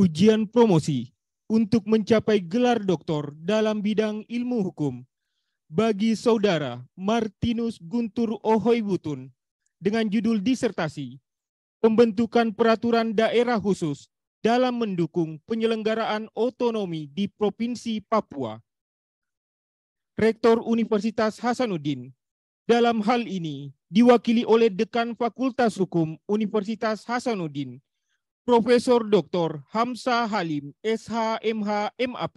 ujian promosi untuk mencapai gelar doktor dalam bidang ilmu hukum bagi saudara Martinus Guntur Ohoibutun dengan judul disertasi Pembentukan Peraturan Daerah Khusus dalam mendukung penyelenggaraan otonomi di Provinsi Papua. Rektor Universitas Hasanuddin dalam hal ini diwakili oleh Dekan Fakultas Hukum Universitas Hasanuddin Profesor Dr. Hamsa Halim, SHMH, MH, MAP,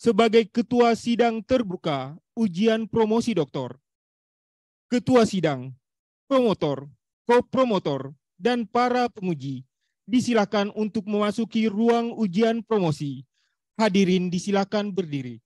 sebagai Ketua Sidang Terbuka Ujian Promosi Doktor, Ketua Sidang, Promotor, Kopromotor, dan para penguji, disilakan untuk memasuki ruang ujian promosi. Hadirin disilakan berdiri.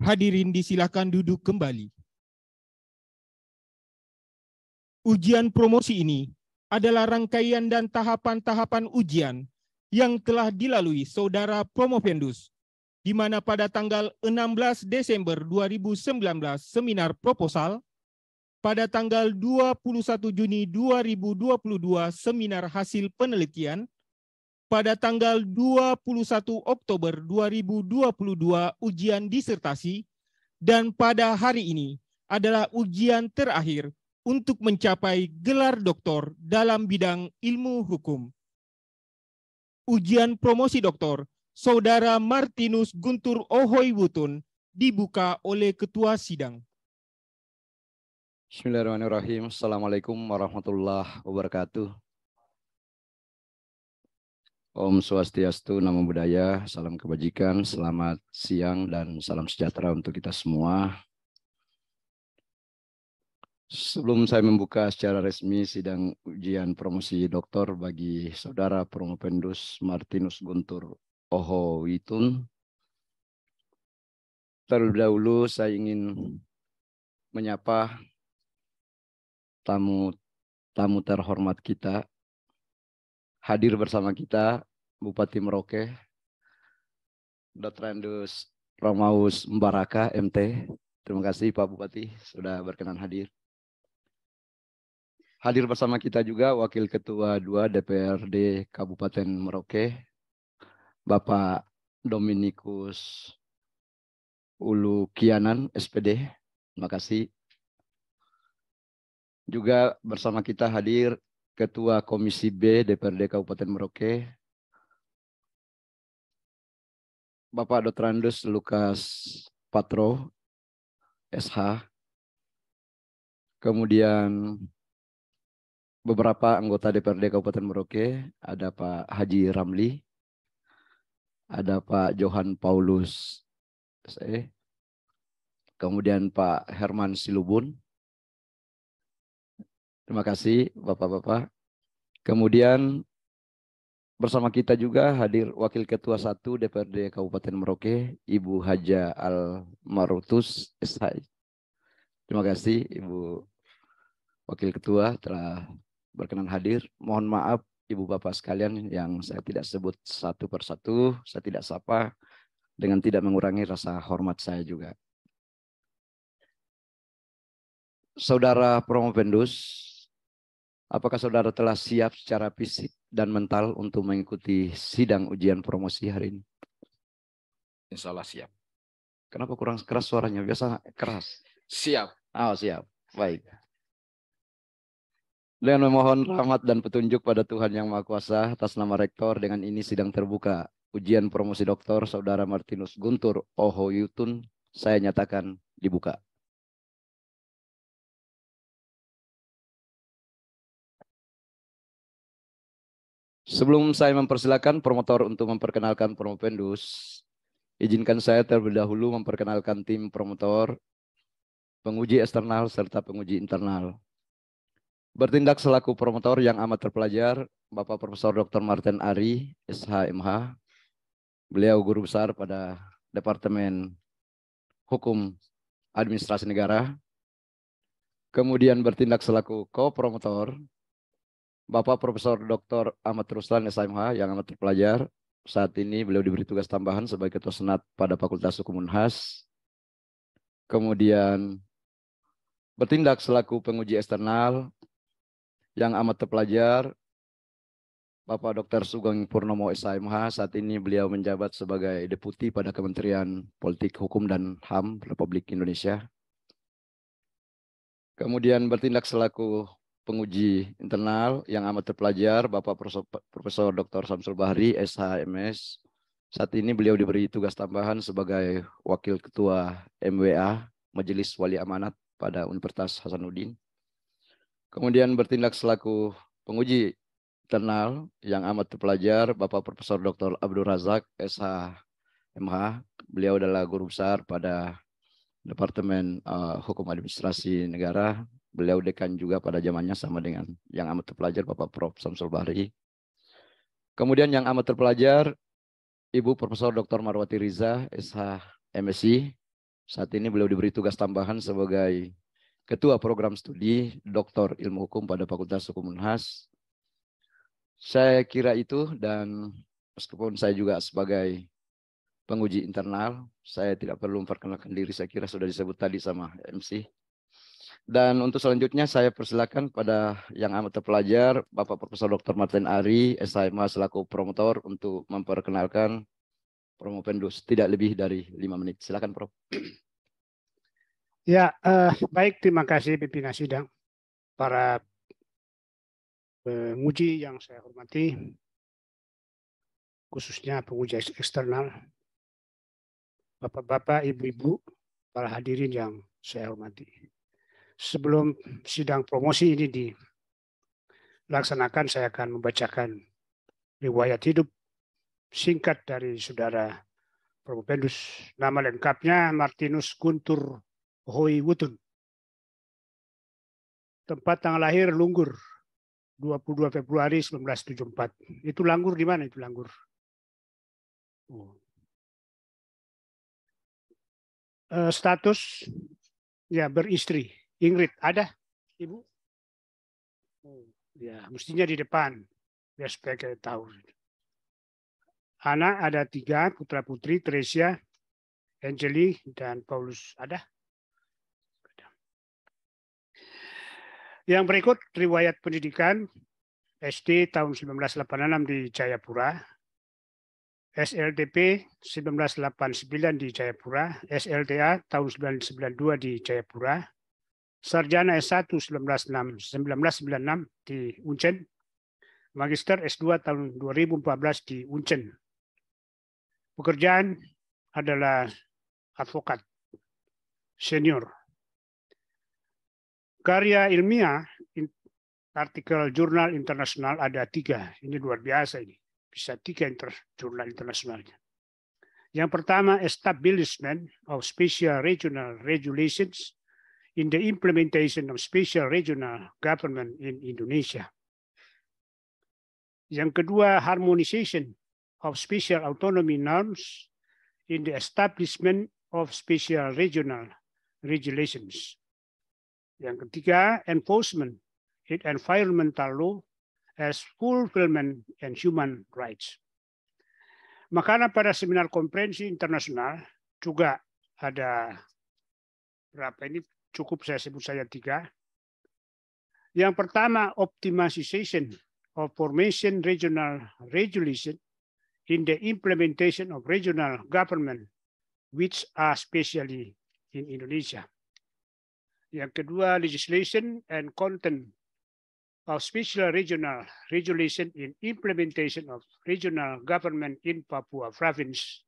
Hadirin disilakan duduk kembali. Ujian promosi ini adalah rangkaian dan tahapan-tahapan ujian yang telah dilalui saudara Promovendus, di mana pada tanggal 16 Desember 2019 seminar proposal, pada tanggal 21 Juni 2022 seminar hasil penelitian, pada tanggal 21 Oktober 2022 ujian disertasi dan pada hari ini adalah ujian terakhir untuk mencapai gelar doktor dalam bidang ilmu hukum. Ujian promosi doktor Saudara Martinus Guntur Ohoy Wutun dibuka oleh ketua sidang. Bismillahirrahmanirrahim. Assalamualaikum warahmatullahi wabarakatuh. Om Swastiastu, Namo Buddhaya, Salam Kebajikan, Selamat Siang, dan Salam Sejahtera untuk kita semua. Sebelum saya membuka secara resmi sidang ujian promosi doktor bagi Saudara Promopendus Martinus Guntur Oho Witun, terlebih dahulu saya ingin menyapa tamu tamu terhormat kita hadir bersama kita Bupati Merauke, Dr. Andus Romaus Mbaraka, MT. Terima kasih Pak Bupati sudah berkenan hadir. Hadir bersama kita juga Wakil Ketua 2 DPRD Kabupaten Merauke, Bapak Dominikus Ulu Kianan, SPD. Terima kasih. Juga bersama kita hadir Ketua Komisi B DPRD Kabupaten Merauke, Bapak Dr. Andus Lukas Patro, SH. Kemudian beberapa anggota DPRD Kabupaten Merauke, ada Pak Haji Ramli, ada Pak Johan Paulus SE, kemudian Pak Herman Silubun. Terima kasih Bapak-Bapak. Kemudian Bersama kita juga hadir Wakil Ketua 1 DPRD Kabupaten Merauke, Ibu Haja Al Marutus SHI. Terima kasih Ibu Wakil Ketua telah berkenan hadir. Mohon maaf Ibu Bapak sekalian yang saya tidak sebut satu persatu, saya tidak sapa dengan tidak mengurangi rasa hormat saya juga. Saudara Promovendus, Apakah saudara telah siap secara fisik dan mental untuk mengikuti sidang ujian promosi hari ini? Insya Allah siap. Kenapa kurang keras suaranya? Biasa keras. Siap. Oh, siap. Baik. Dengan memohon rahmat dan petunjuk pada Tuhan Yang Maha Kuasa atas nama Rektor, dengan ini sidang terbuka ujian promosi doktor Saudara Martinus Guntur Ohoyutun, saya nyatakan dibuka. Sebelum saya mempersilakan promotor untuk memperkenalkan promo Pendus, izinkan saya terlebih dahulu memperkenalkan tim promotor, penguji eksternal, serta penguji internal. Bertindak selaku promotor yang amat terpelajar, Bapak Profesor Dr. Martin Ari, SHMH. Beliau guru besar pada Departemen Hukum Administrasi Negara. Kemudian bertindak selaku co promotor Bapak Profesor Dr. Ahmad Ruslan SMH yang amat terpelajar. Saat ini beliau diberi tugas tambahan sebagai Ketua Senat pada Fakultas Hukum Unhas. Kemudian bertindak selaku penguji eksternal yang amat terpelajar. Bapak Dr. Sugeng Purnomo SMH saat ini beliau menjabat sebagai deputi pada Kementerian Politik, Hukum, dan HAM Republik Indonesia. Kemudian bertindak selaku penguji internal yang amat terpelajar Bapak Profesor Dr. Samsul Bahri SHMS. Saat ini beliau diberi tugas tambahan sebagai Wakil Ketua MWA Majelis Wali Amanat pada Universitas Hasanuddin. Kemudian bertindak selaku penguji internal yang amat terpelajar Bapak Profesor Dr. Abdul Razak SHMH. Beliau adalah guru besar pada Departemen uh, Hukum Administrasi Negara Beliau dekan juga pada zamannya sama dengan yang amat terpelajar Bapak Prof. Samsul Bahri. Kemudian yang amat terpelajar Ibu Profesor Dr. Marwati Riza, SH MSc. Saat ini beliau diberi tugas tambahan sebagai Ketua Program Studi Doktor Ilmu Hukum pada Fakultas Hukum Unhas. Saya kira itu dan meskipun saya juga sebagai penguji internal, saya tidak perlu memperkenalkan diri, saya kira sudah disebut tadi sama MC. Dan untuk selanjutnya saya persilakan pada yang amat terpelajar, Bapak Profesor Dr. Martin Ari, SIMA selaku promotor untuk memperkenalkan Promo Pendus. Tidak lebih dari lima menit. Silakan Prof. Ya, eh, baik. Terima kasih pimpinan sidang. Para penguji yang saya hormati, khususnya penguji eksternal, Bapak-bapak, Ibu-ibu, para hadirin yang saya hormati sebelum sidang promosi ini dilaksanakan, saya akan membacakan riwayat hidup singkat dari saudara Probopendus. Nama lengkapnya Martinus Guntur Hoi Wutun. Tempat tanggal lahir Lunggur, 22 Februari 1974. Itu Langgur di mana itu Langgur? Oh. Eh, status ya beristri Ingrid, ada Ibu? Oh, ya, mestinya di depan. Biar supaya kita tahu. Anak ada tiga, putra-putri, Teresia, Angeli, dan Paulus. Ada? Yang berikut riwayat pendidikan SD tahun 1986 di Jayapura, SLTP 1989 di Jayapura, SLTA tahun 1992 di Jayapura, sarjana S1 1996, di Uncen, magister S2 tahun 2014 di Uncen. Pekerjaan adalah advokat senior. Karya ilmiah, artikel jurnal internasional ada tiga. Ini luar biasa ini. Bisa tiga inter, jurnal internasionalnya. Yang pertama, Establishment of Special Regional Regulations in the implementation of special regional government in Indonesia. Yang kedua, harmonization of special autonomy norms in the establishment of special regional regulations. Yang ketiga, enforcement in environmental law as fulfillment and human rights. Makanya pada seminar konferensi internasional juga ada berapa ini cukup saya sebut saja tiga. Yang pertama, optimization of formation regional regulation in the implementation of regional government, which are especially in Indonesia. Yang kedua, legislation and content of special regional regulation in implementation of regional government in Papua Province.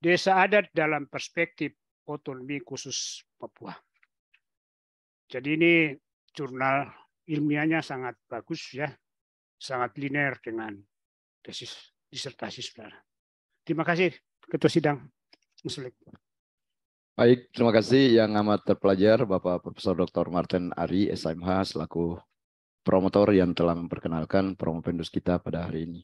Desa adat dalam perspektif otonomi khusus Papua. Jadi ini jurnal ilmiahnya sangat bagus ya, sangat linear dengan tesis disertasi saudara. Terima kasih ketua sidang. Muslim. Baik, terima kasih yang amat terpelajar Bapak Profesor Dr. Martin Ari SMH selaku promotor yang telah memperkenalkan promo pendus kita pada hari ini.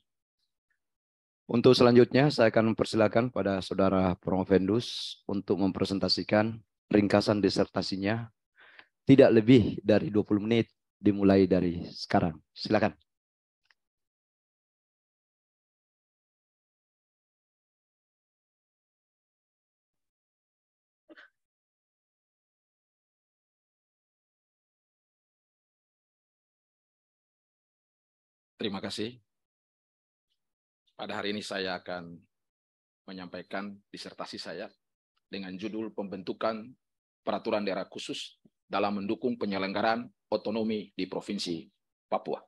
Untuk selanjutnya saya akan mempersilahkan pada saudara promo pendus untuk mempresentasikan ringkasan disertasinya tidak lebih dari 20 menit dimulai dari sekarang. Silakan. Terima kasih. Pada hari ini saya akan menyampaikan disertasi saya dengan judul pembentukan peraturan daerah khusus dalam mendukung penyelenggaraan otonomi di Provinsi Papua.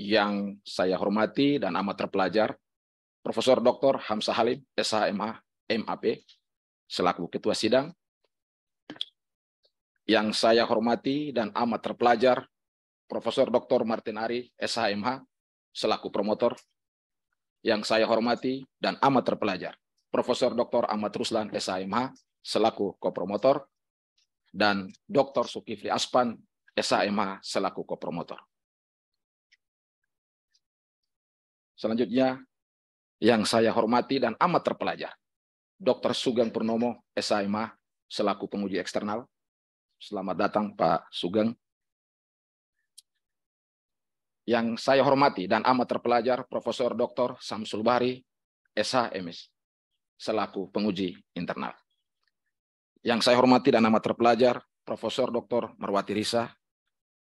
Yang saya hormati dan amat terpelajar, Profesor Dr. Hamsa Halim, SHMH, MAP, selaku Ketua Sidang. Yang saya hormati dan amat terpelajar, Profesor Dr. Martin Ari, SHMH, selaku promotor. Yang saya hormati dan amat terpelajar, Profesor Dr. Ahmad Ruslan, SHMH, selaku kopromotor dan Dr. Sukifli Aspan SAMH selaku kopromotor. Selanjutnya, yang saya hormati dan amat terpelajar, Dr. Sugeng Purnomo SAMH selaku penguji eksternal. Selamat datang Pak Sugeng. Yang saya hormati dan amat terpelajar, Profesor Dr. Samsul Bahri, SHMS, selaku penguji internal. Yang saya hormati dan amat terpelajar, Profesor Dr. Marwati Risa,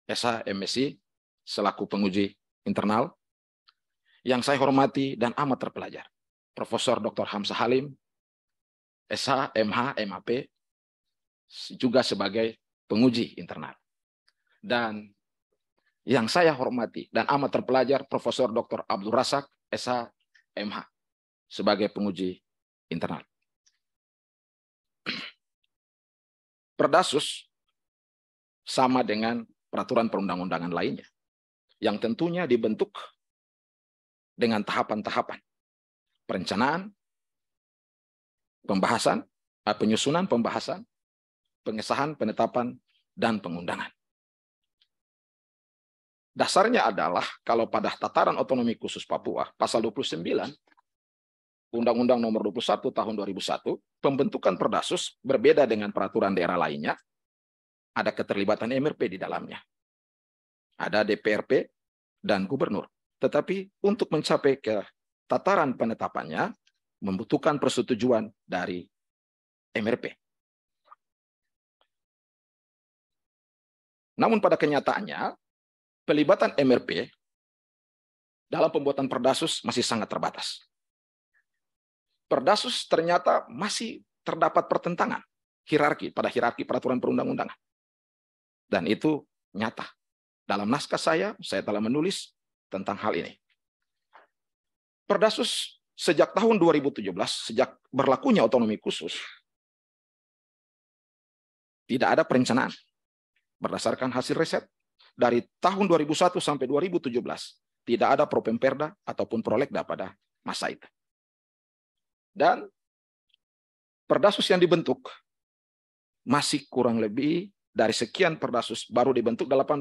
SH MSc, selaku penguji internal. Yang saya hormati dan amat terpelajar, Profesor Dr. Hamsa Halim, SH, MH, MAP, juga sebagai penguji internal. Dan yang saya hormati dan amat terpelajar Profesor Dr. Abdul Rasak, SH MH sebagai penguji internal. Perdasus sama dengan peraturan perundang-undangan lainnya yang tentunya dibentuk dengan tahapan-tahapan perencanaan, pembahasan, eh, penyusunan pembahasan, pengesahan, penetapan, dan pengundangan. Dasarnya adalah kalau pada tataran otonomi khusus Papua, pasal 29 Undang-Undang Nomor 21 Tahun 2001, pembentukan Perdasus berbeda dengan peraturan daerah lainnya, ada keterlibatan MRP di dalamnya. Ada DPRP dan gubernur. Tetapi untuk mencapai ke tataran penetapannya membutuhkan persetujuan dari MRP. Namun pada kenyataannya, pelibatan MRP dalam pembuatan perdasus masih sangat terbatas. Perdasus ternyata masih terdapat pertentangan hierarki pada hierarki peraturan perundang-undangan. Dan itu nyata. Dalam naskah saya, saya telah menulis tentang hal ini. Perdasus sejak tahun 2017, sejak berlakunya otonomi khusus, tidak ada perencanaan. Berdasarkan hasil riset, dari tahun 2001 sampai 2017, tidak ada pro pemperda ataupun prolegda pada masa itu. Dan perdasus yang dibentuk masih kurang lebih dari sekian perdasus baru dibentuk 18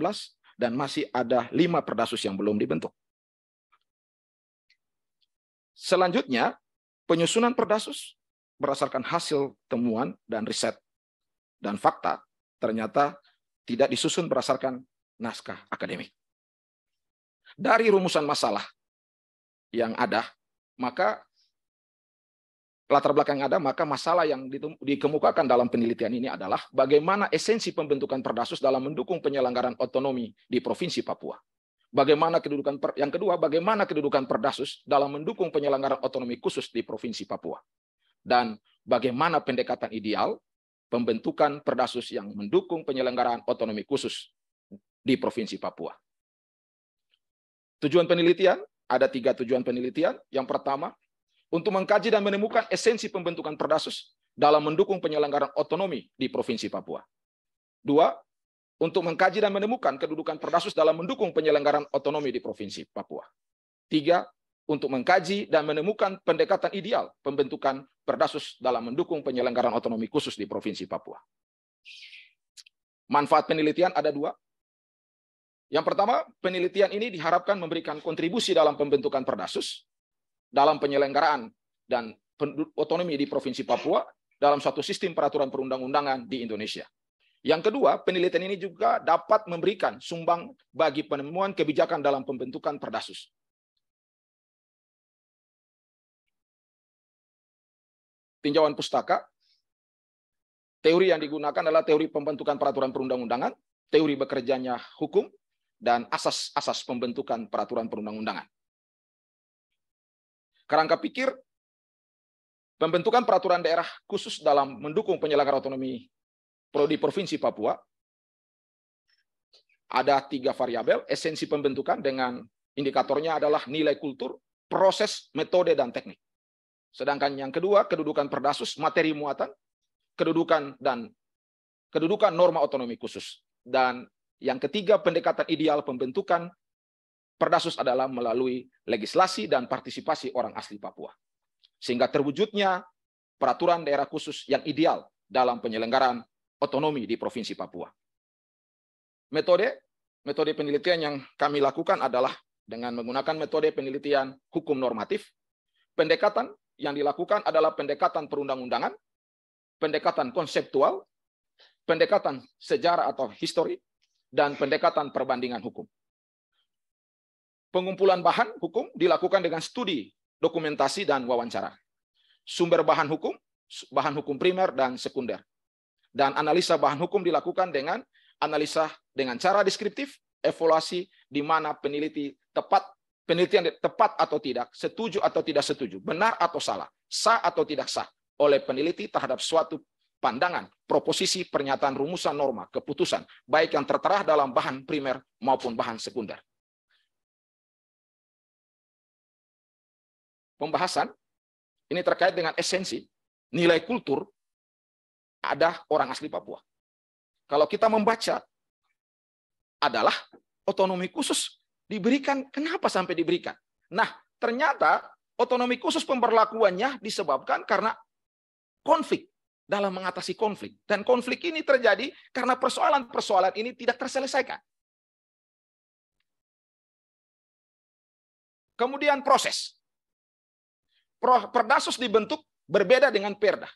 dan masih ada lima perdasus yang belum dibentuk. Selanjutnya, penyusunan perdasus berdasarkan hasil temuan dan riset dan fakta ternyata tidak disusun berdasarkan naskah akademik. Dari rumusan masalah yang ada, maka latar belakang yang ada, maka masalah yang dikemukakan dalam penelitian ini adalah bagaimana esensi pembentukan Perdasus dalam mendukung penyelenggaraan otonomi di Provinsi Papua. Bagaimana kedudukan per, yang kedua, bagaimana kedudukan Perdasus dalam mendukung penyelenggaraan otonomi khusus di Provinsi Papua. Dan bagaimana pendekatan ideal pembentukan Perdasus yang mendukung penyelenggaraan otonomi khusus di Provinsi Papua. Tujuan penelitian ada tiga tujuan penelitian. Yang pertama, untuk mengkaji dan menemukan esensi pembentukan Perdasus dalam mendukung penyelenggaraan otonomi di Provinsi Papua. Dua, untuk mengkaji dan menemukan kedudukan Perdasus dalam mendukung penyelenggaraan otonomi di Provinsi Papua. Tiga, untuk mengkaji dan menemukan pendekatan ideal pembentukan Perdasus dalam mendukung penyelenggaraan otonomi khusus di Provinsi Papua. Manfaat penelitian ada dua. Yang pertama, penelitian ini diharapkan memberikan kontribusi dalam pembentukan Perdasus dalam penyelenggaraan dan otonomi di Provinsi Papua dalam suatu sistem peraturan perundang-undangan di Indonesia. Yang kedua, penelitian ini juga dapat memberikan sumbang bagi penemuan kebijakan dalam pembentukan perdasus. Tinjauan pustaka, teori yang digunakan adalah teori pembentukan peraturan perundang-undangan, teori bekerjanya hukum, dan asas-asas pembentukan peraturan perundang-undangan kerangka pikir pembentukan peraturan daerah khusus dalam mendukung penyelenggara otonomi prodi provinsi Papua ada tiga variabel esensi pembentukan dengan indikatornya adalah nilai kultur, proses, metode dan teknik. Sedangkan yang kedua, kedudukan perdasus, materi muatan, kedudukan dan kedudukan norma otonomi khusus. Dan yang ketiga, pendekatan ideal pembentukan Perdasus adalah melalui legislasi dan partisipasi orang asli Papua. Sehingga terwujudnya peraturan daerah khusus yang ideal dalam penyelenggaraan otonomi di Provinsi Papua. Metode metode penelitian yang kami lakukan adalah dengan menggunakan metode penelitian hukum normatif. Pendekatan yang dilakukan adalah pendekatan perundang-undangan, pendekatan konseptual, pendekatan sejarah atau histori, dan pendekatan perbandingan hukum. Pengumpulan bahan hukum dilakukan dengan studi, dokumentasi, dan wawancara. Sumber bahan hukum, bahan hukum primer dan sekunder. Dan analisa bahan hukum dilakukan dengan analisa dengan cara deskriptif, evaluasi di mana peneliti tepat penelitian tepat atau tidak, setuju atau tidak setuju, benar atau salah, sah atau tidak sah oleh peneliti terhadap suatu pandangan, proposisi, pernyataan, rumusan norma, keputusan, baik yang tertera dalam bahan primer maupun bahan sekunder. pembahasan ini terkait dengan esensi nilai kultur ada orang asli Papua. Kalau kita membaca adalah otonomi khusus diberikan. Kenapa sampai diberikan? Nah, ternyata otonomi khusus pemberlakuannya disebabkan karena konflik dalam mengatasi konflik. Dan konflik ini terjadi karena persoalan-persoalan ini tidak terselesaikan. Kemudian proses. Perdasus dibentuk berbeda dengan perda.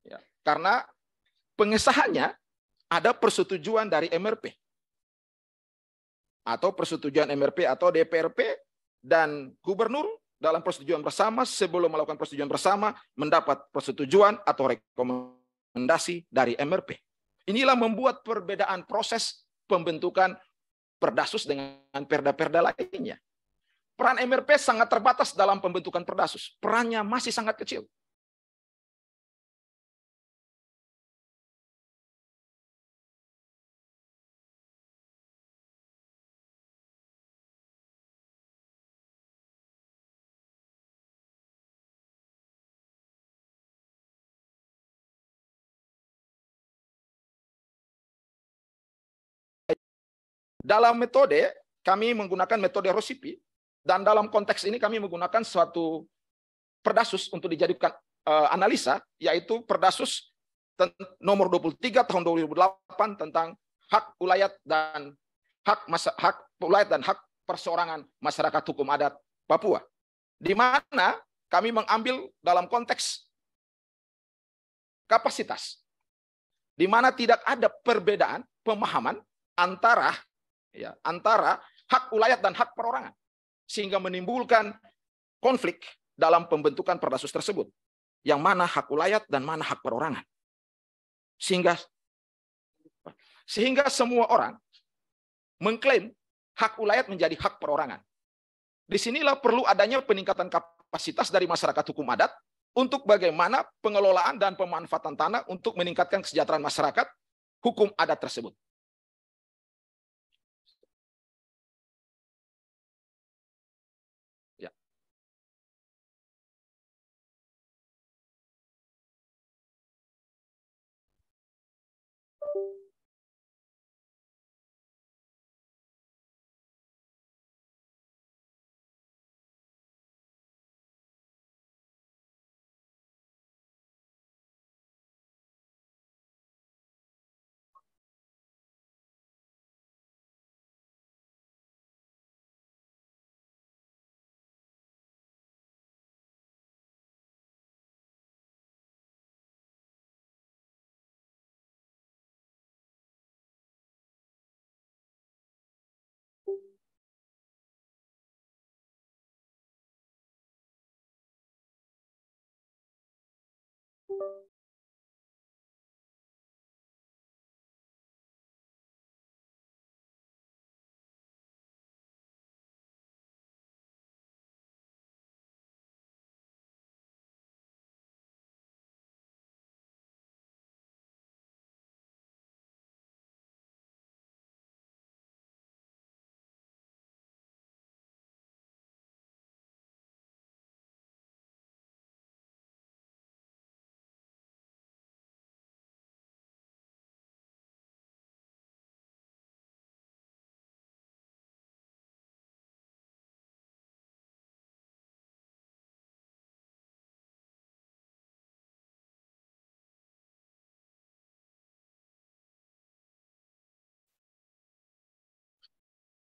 Ya, karena pengesahannya ada persetujuan dari MRP. Atau persetujuan MRP atau DPRP dan gubernur dalam persetujuan bersama sebelum melakukan persetujuan bersama mendapat persetujuan atau rekomendasi dari MRP. Inilah membuat perbedaan proses pembentukan perdasus dengan perda-perda lainnya peran MRP sangat terbatas dalam pembentukan Perdasus. Perannya masih sangat kecil. Dalam metode, kami menggunakan metode resipi dan dalam konteks ini kami menggunakan suatu perdasus untuk dijadikan uh, analisa, yaitu perdasus nomor 23 tahun 2008 tentang hak ulayat dan hak masa, hak ulayat dan hak perseorangan masyarakat hukum adat Papua. Di mana kami mengambil dalam konteks kapasitas di mana tidak ada perbedaan pemahaman antara ya antara hak ulayat dan hak perorangan sehingga menimbulkan konflik dalam pembentukan perdasus tersebut. Yang mana hak ulayat dan mana hak perorangan. Sehingga sehingga semua orang mengklaim hak ulayat menjadi hak perorangan. Disinilah perlu adanya peningkatan kapasitas dari masyarakat hukum adat untuk bagaimana pengelolaan dan pemanfaatan tanah untuk meningkatkan kesejahteraan masyarakat hukum adat tersebut.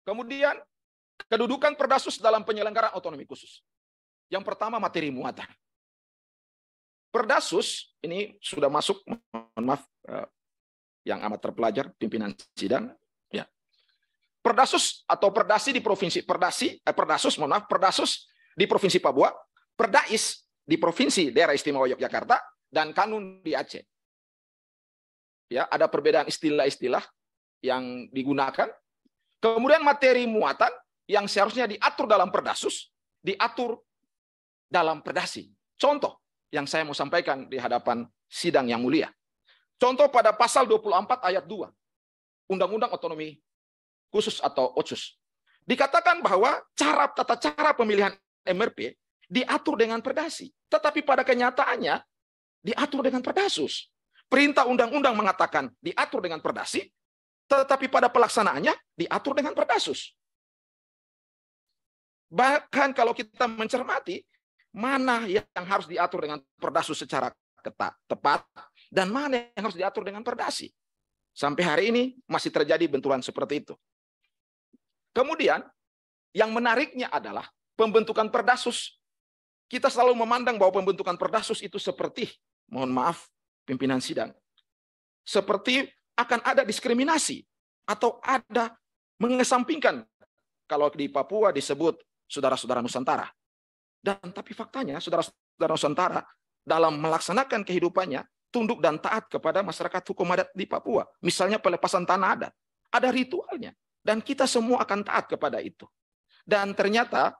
Kemudian kedudukan Perdasus dalam penyelenggaraan otonomi khusus. Yang pertama materi muatan. Perdasus ini sudah masuk mohon maaf eh, yang amat terpelajar pimpinan sidang ya. Perdasus atau Perdasi di provinsi Perdasi eh, Perdasus mohon maaf Perdasus di provinsi Papua, Perdais di provinsi daerah istimewa Yogyakarta dan Kanun di Aceh. Ya, ada perbedaan istilah-istilah yang digunakan Kemudian materi muatan yang seharusnya diatur dalam perdasus, diatur dalam perdasi. Contoh yang saya mau sampaikan di hadapan sidang yang mulia. Contoh pada pasal 24 ayat 2. Undang-Undang Otonomi Khusus atau Otsus Dikatakan bahwa cara tata cara pemilihan MRP diatur dengan perdasi. Tetapi pada kenyataannya diatur dengan perdasus. Perintah undang-undang mengatakan diatur dengan perdasi, tetapi pada pelaksanaannya diatur dengan perdasus. Bahkan kalau kita mencermati mana yang harus diatur dengan perdasus secara ketat, tepat, dan mana yang harus diatur dengan perdasi. Sampai hari ini masih terjadi benturan seperti itu. Kemudian yang menariknya adalah pembentukan perdasus. Kita selalu memandang bahwa pembentukan perdasus itu seperti, mohon maaf, pimpinan sidang. Seperti akan ada diskriminasi atau ada mengesampingkan kalau di Papua disebut saudara-saudara Nusantara. Dan tapi faktanya saudara-saudara Nusantara dalam melaksanakan kehidupannya tunduk dan taat kepada masyarakat hukum adat di Papua. Misalnya pelepasan tanah adat. Ada ritualnya. Dan kita semua akan taat kepada itu. Dan ternyata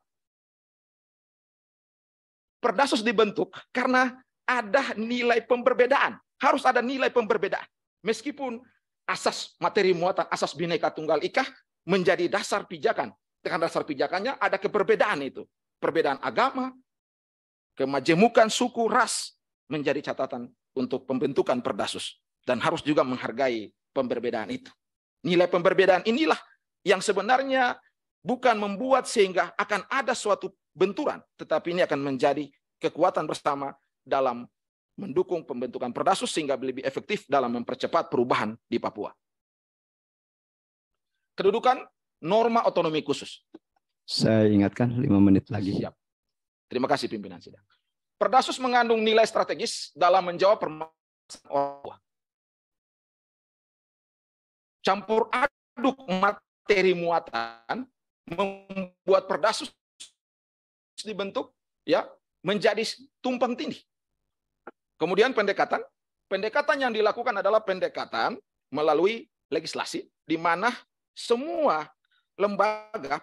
Perdasus dibentuk karena ada nilai pemberbedaan. Harus ada nilai pemberbedaan. Meskipun asas materi muatan, asas bineka tunggal ika menjadi dasar pijakan. Dengan dasar pijakannya ada keberbedaan itu. Perbedaan agama, kemajemukan suku, ras menjadi catatan untuk pembentukan perdasus. Dan harus juga menghargai pemberbedaan itu. Nilai pemberbedaan inilah yang sebenarnya bukan membuat sehingga akan ada suatu benturan, tetapi ini akan menjadi kekuatan bersama dalam mendukung pembentukan Perdasus sehingga lebih efektif dalam mempercepat perubahan di Papua. Kedudukan norma otonomi khusus. Saya ingatkan lima menit lagi. Siap. Terima kasih pimpinan sidang. Perdasus mengandung nilai strategis dalam menjawab permasalahan orang Campur aduk materi muatan membuat Perdasus dibentuk ya menjadi tumpang tindih Kemudian pendekatan, pendekatan yang dilakukan adalah pendekatan melalui legislasi di mana semua lembaga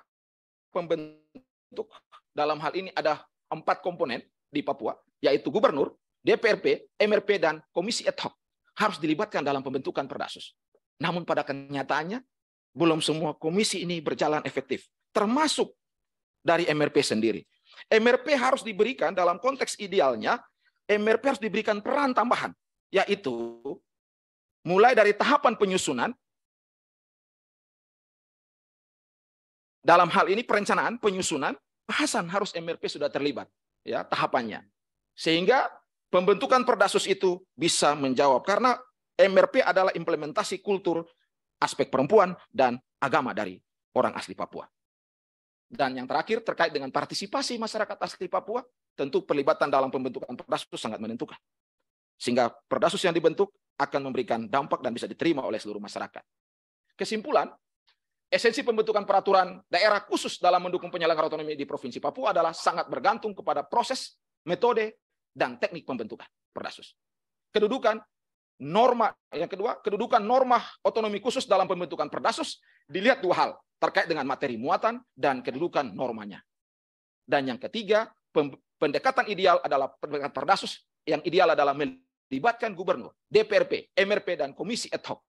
pembentuk dalam hal ini ada empat komponen di Papua yaitu gubernur, DPRP, MRP dan komisi ad hoc harus dilibatkan dalam pembentukan Perdasus. Namun pada kenyataannya belum semua komisi ini berjalan efektif, termasuk dari MRP sendiri. MRP harus diberikan dalam konteks idealnya MRP harus diberikan peran tambahan, yaitu mulai dari tahapan penyusunan, dalam hal ini perencanaan, penyusunan, bahasan harus MRP sudah terlibat ya tahapannya. Sehingga pembentukan perdasus itu bisa menjawab karena MRP adalah implementasi kultur aspek perempuan dan agama dari orang asli Papua. Dan yang terakhir terkait dengan partisipasi masyarakat asli Papua, tentu perlibatan dalam pembentukan Perdasus sangat menentukan. Sehingga Perdasus yang dibentuk akan memberikan dampak dan bisa diterima oleh seluruh masyarakat. Kesimpulan, esensi pembentukan peraturan daerah khusus dalam mendukung penyelenggara otonomi di Provinsi Papua adalah sangat bergantung kepada proses, metode, dan teknik pembentukan Perdasus. Kedudukan norma yang kedua, kedudukan norma otonomi khusus dalam pembentukan Perdasus dilihat dua hal terkait dengan materi muatan dan kedudukan normanya. Dan yang ketiga, pendekatan ideal adalah pendekatan Pardasus, yang ideal adalah melibatkan gubernur, DPRP, MRP, dan komisi ad hoc.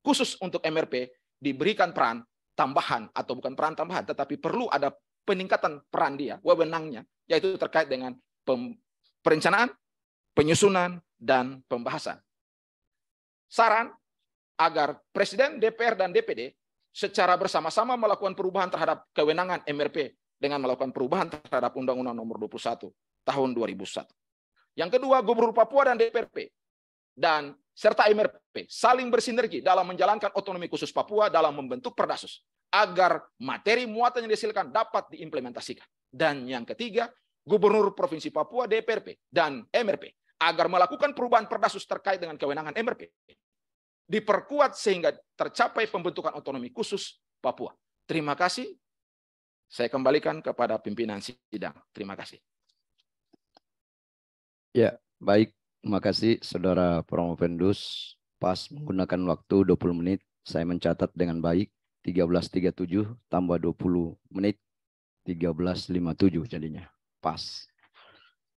Khusus untuk MRP diberikan peran tambahan atau bukan peran tambahan, tetapi perlu ada peningkatan peran dia, wewenangnya, yaitu terkait dengan perencanaan, penyusunan, dan pembahasan. Saran agar Presiden, DPR, dan DPD secara bersama-sama melakukan perubahan terhadap kewenangan MRP dengan melakukan perubahan terhadap Undang-Undang Nomor 21 tahun 2001. Yang kedua, Gubernur Papua dan DPRP dan serta MRP saling bersinergi dalam menjalankan otonomi khusus Papua dalam membentuk Perdasus agar materi muatan yang dihasilkan dapat diimplementasikan. Dan yang ketiga, Gubernur Provinsi Papua DPRP dan MRP agar melakukan perubahan Perdasus terkait dengan kewenangan MRP diperkuat sehingga tercapai pembentukan otonomi khusus Papua. Terima kasih. Saya kembalikan kepada pimpinan sidang. Terima kasih. Ya, baik. Terima kasih Saudara Promo Pendus. Pas menggunakan waktu 20 menit, saya mencatat dengan baik 13.37 tambah 20 menit 13.57 jadinya. Pas.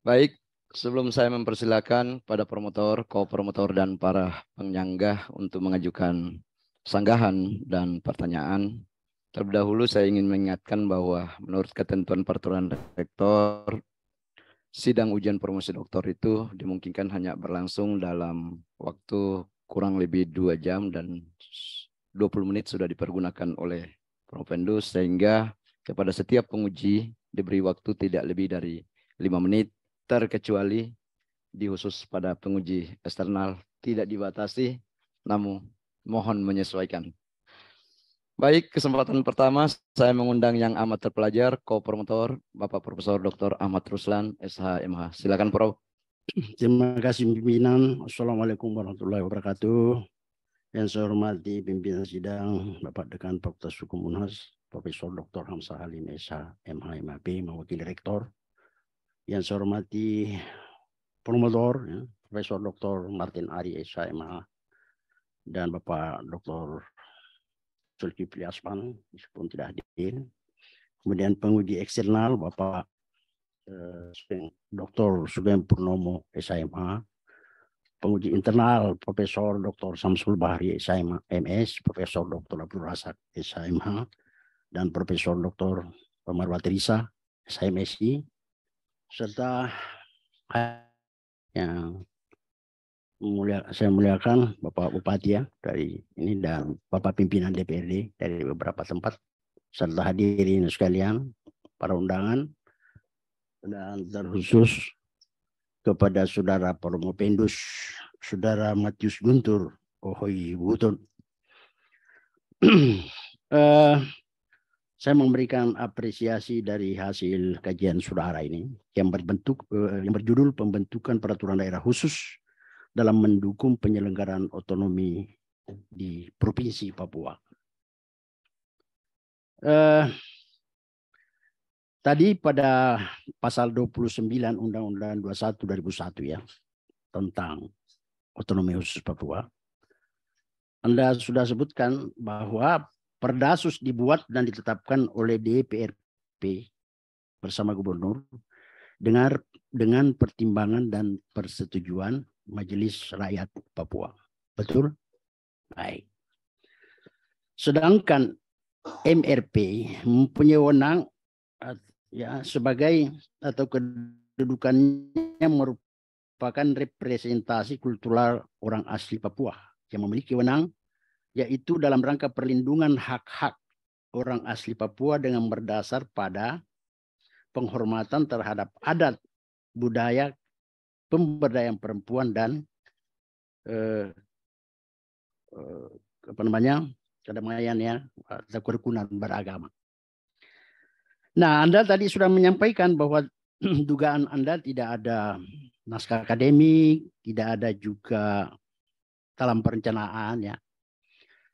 Baik, sebelum saya mempersilahkan pada promotor, co-promotor dan para penyanggah untuk mengajukan sanggahan dan pertanyaan, Terlebih dahulu saya ingin mengingatkan bahwa menurut ketentuan peraturan rektor, sidang ujian promosi doktor itu dimungkinkan hanya berlangsung dalam waktu kurang lebih dua jam dan 20 menit sudah dipergunakan oleh Profendus sehingga kepada setiap penguji diberi waktu tidak lebih dari lima menit terkecuali di khusus pada penguji eksternal tidak dibatasi namun mohon menyesuaikan Baik, kesempatan pertama saya mengundang yang amat terpelajar, co-promotor, Bapak Profesor Dr. Ahmad Ruslan, SHMH. Silakan, Prof. Terima kasih pimpinan. Assalamualaikum warahmatullahi wabarakatuh. Yang saya hormati pimpinan sidang, Bapak Dekan Fakultas Hukum Unhas, Profesor Dr. Hamzah Halim SH, MH, MHP, mewakili rektor. Yang saya hormati promotor, ya, Profesor Dr. Martin Ari SH, dan Bapak Dr. Zulkifli Asman meskipun tidak hadir. Kemudian penguji eksternal Bapak eh, Dr. Sugeng Purnomo SIMA. Penguji internal Profesor Dr. Samsul Bahri SIMA MS, Profesor Dr. Abdul Razak SIma dan Profesor Dr. Pemarwati Risa SIMSI serta yang saya muliakan Bapak Bupati ya dari ini dan Bapak pimpinan DPRD dari beberapa tempat serta hadirin sekalian para undangan dan terkhusus kepada saudara Promo Pendus, saudara Matius Guntur, Ohoi Butun. uh, saya memberikan apresiasi dari hasil kajian saudara ini yang berbentuk uh, yang berjudul pembentukan peraturan daerah khusus dalam mendukung penyelenggaraan otonomi di Provinsi Papua. Eh, tadi pada pasal 29 Undang-Undang 21 2001 ya tentang otonomi khusus Papua. Anda sudah sebutkan bahwa Perdasus dibuat dan ditetapkan oleh DPRP bersama gubernur dengan dengan pertimbangan dan persetujuan Majelis Rakyat Papua. Betul? Baik. Sedangkan MRP mempunyai wewenang eh, ya sebagai atau kedudukannya merupakan representasi kultural orang asli Papua yang memiliki wewenang yaitu dalam rangka perlindungan hak-hak orang asli Papua dengan berdasar pada penghormatan terhadap adat, budaya, pemberdayaan perempuan dan eh, eh, apa namanya kedamaian ya atau kerukunan beragama. Nah, Anda tadi sudah menyampaikan bahwa dugaan Anda tidak ada naskah akademik, tidak ada juga dalam perencanaan ya.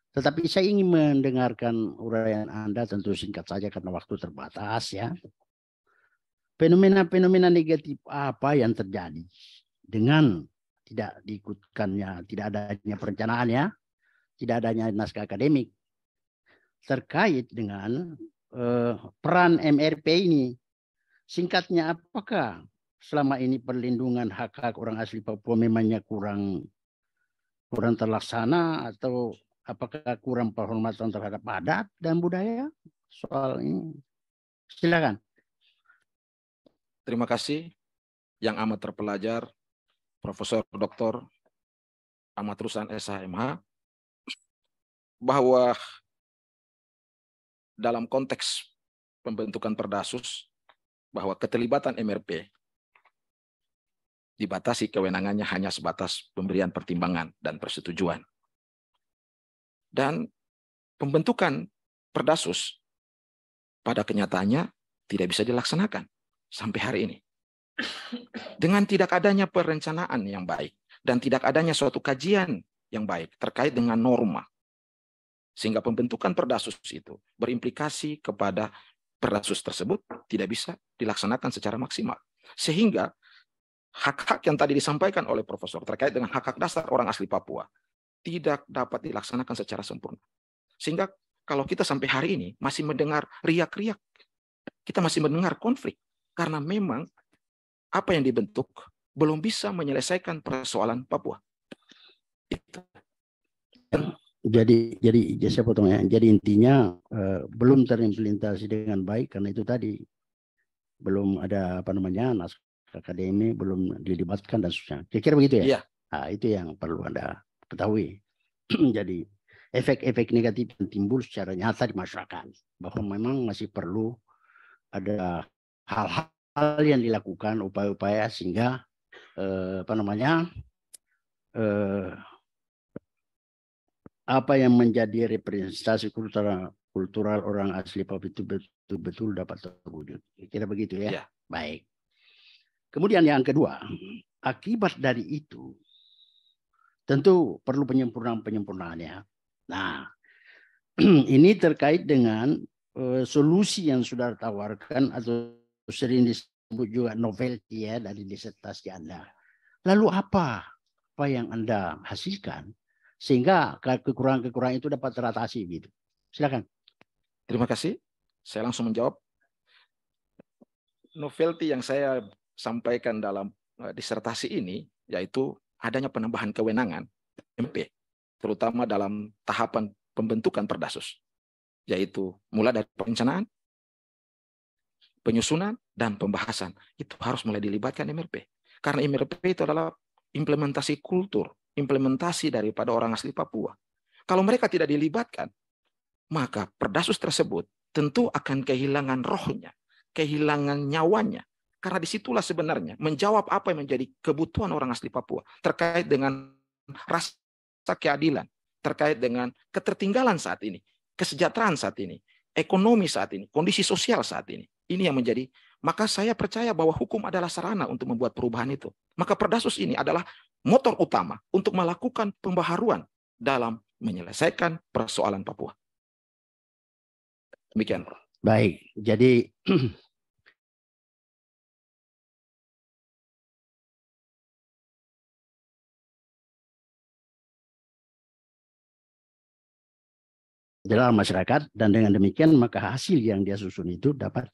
Tetapi saya ingin mendengarkan uraian Anda tentu singkat saja karena waktu terbatas ya fenomena-fenomena negatif apa yang terjadi dengan tidak diikutkannya, tidak adanya perencanaan ya, tidak adanya naskah akademik terkait dengan eh, peran MRP ini. Singkatnya apakah selama ini perlindungan hak-hak orang asli Papua memangnya kurang kurang terlaksana atau apakah kurang penghormatan terhadap adat dan budaya soal ini? Silakan. Terima kasih yang amat terpelajar Profesor Doktor amat Rusan SHMH bahwa dalam konteks pembentukan Perdasus bahwa keterlibatan MRP dibatasi kewenangannya hanya sebatas pemberian pertimbangan dan persetujuan. Dan pembentukan Perdasus pada kenyataannya tidak bisa dilaksanakan sampai hari ini. Dengan tidak adanya perencanaan yang baik dan tidak adanya suatu kajian yang baik terkait dengan norma. Sehingga pembentukan perdasus itu berimplikasi kepada perdasus tersebut tidak bisa dilaksanakan secara maksimal. Sehingga hak-hak yang tadi disampaikan oleh profesor terkait dengan hak-hak dasar orang asli Papua tidak dapat dilaksanakan secara sempurna. Sehingga kalau kita sampai hari ini masih mendengar riak-riak, kita masih mendengar konflik, karena memang apa yang dibentuk belum bisa menyelesaikan persoalan Papua. Jadi jadi saya potong ya. Jadi intinya eh, belum terimplementasi dengan baik karena itu tadi belum ada apa namanya naskah akademi belum dilibatkan dan seterusnya. Kira-kira begitu ya? Iya. Nah, itu yang perlu Anda ketahui. jadi efek-efek negatif yang timbul secara nyata di masyarakat bahwa memang masih perlu ada hal-hal yang dilakukan upaya-upaya sehingga eh, apa namanya eh, apa yang menjadi representasi kultural kultural orang asli Papua itu betul-betul dapat terwujud. Kira begitu ya. ya. Baik. Kemudian yang kedua, akibat dari itu tentu perlu penyempurnaan penyempurnaannya Nah, ini terkait dengan uh, solusi yang sudah ditawarkan atau sering disebut juga novelty ya dari disertasi Anda. Lalu apa apa yang Anda hasilkan sehingga kekurangan-kekurangan itu dapat teratasi gitu. Silakan. Terima kasih. Saya langsung menjawab. Novelty yang saya sampaikan dalam eh, disertasi ini yaitu adanya penambahan kewenangan MP terutama dalam tahapan pembentukan perdasus yaitu mulai dari perencanaan, penyusunan dan pembahasan itu harus mulai dilibatkan MRP karena MRP itu adalah implementasi kultur implementasi daripada orang asli Papua kalau mereka tidak dilibatkan maka perdasus tersebut tentu akan kehilangan rohnya kehilangan nyawanya karena disitulah sebenarnya menjawab apa yang menjadi kebutuhan orang asli Papua terkait dengan rasa keadilan terkait dengan ketertinggalan saat ini kesejahteraan saat ini ekonomi saat ini kondisi sosial saat ini ini yang menjadi maka saya percaya bahwa hukum adalah sarana untuk membuat perubahan itu. Maka Perdasus ini adalah motor utama untuk melakukan pembaharuan dalam menyelesaikan persoalan Papua. Demikian. Baik, jadi dalam masyarakat dan dengan demikian maka hasil yang dia susun itu dapat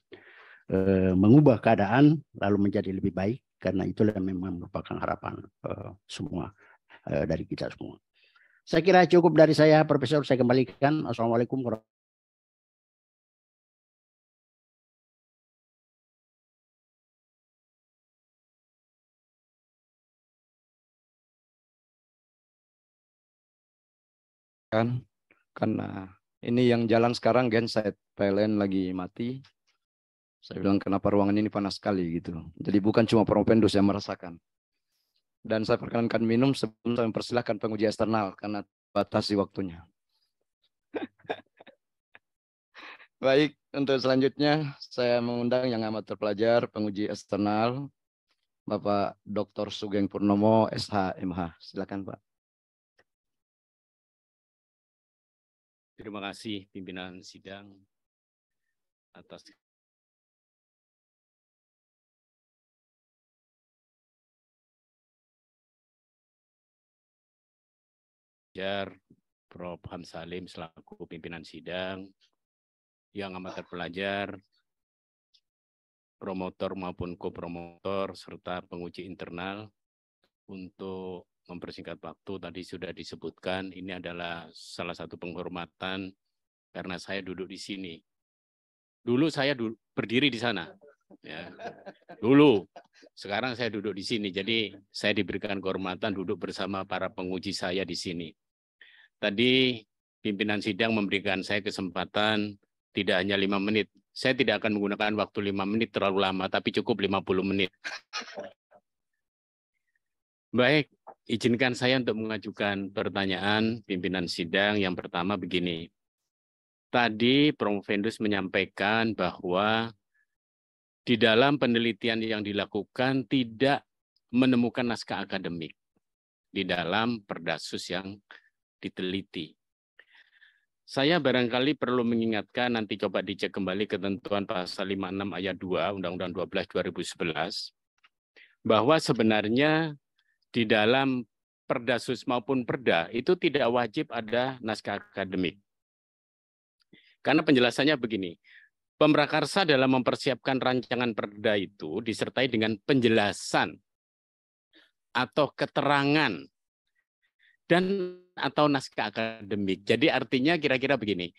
Eh, mengubah keadaan lalu menjadi lebih baik karena itulah memang merupakan harapan eh, semua eh, dari kita semua. Saya kira cukup dari saya Profesor saya kembalikan. Assalamualaikum kan karena ini yang jalan sekarang genset PLN lagi mati saya bilang kenapa ruangan ini panas sekali gitu. Jadi bukan cuma propendus yang merasakan. Dan saya perkenankan minum sebelum saya mempersilahkan penguji eksternal karena batasi waktunya. Baik, untuk selanjutnya saya mengundang yang amat terpelajar penguji eksternal Bapak Dr. Sugeng Purnomo SHMH. Silakan Pak. Terima kasih pimpinan sidang atas Fajar, Prof. Salim selaku pimpinan sidang, yang amat terpelajar, promotor maupun kopromotor, serta penguji internal untuk mempersingkat waktu tadi sudah disebutkan ini adalah salah satu penghormatan karena saya duduk di sini. Dulu saya du berdiri di sana. Ya. Dulu. Sekarang saya duduk di sini. Jadi saya diberikan kehormatan duduk bersama para penguji saya di sini. Tadi pimpinan sidang memberikan saya kesempatan tidak hanya lima menit. Saya tidak akan menggunakan waktu lima menit terlalu lama, tapi cukup lima puluh menit. Baik, izinkan saya untuk mengajukan pertanyaan pimpinan sidang yang pertama begini. Tadi Prof. Vendus menyampaikan bahwa di dalam penelitian yang dilakukan tidak menemukan naskah akademik di dalam perdasus yang diteliti. Saya barangkali perlu mengingatkan nanti coba dicek kembali ketentuan pasal 56 ayat 2 Undang-Undang 12 2011 bahwa sebenarnya di dalam perdasus maupun perda itu tidak wajib ada naskah akademik. Karena penjelasannya begini, pemrakarsa dalam mempersiapkan rancangan perda itu disertai dengan penjelasan atau keterangan dan atau naskah akademik. Jadi artinya kira-kira begini,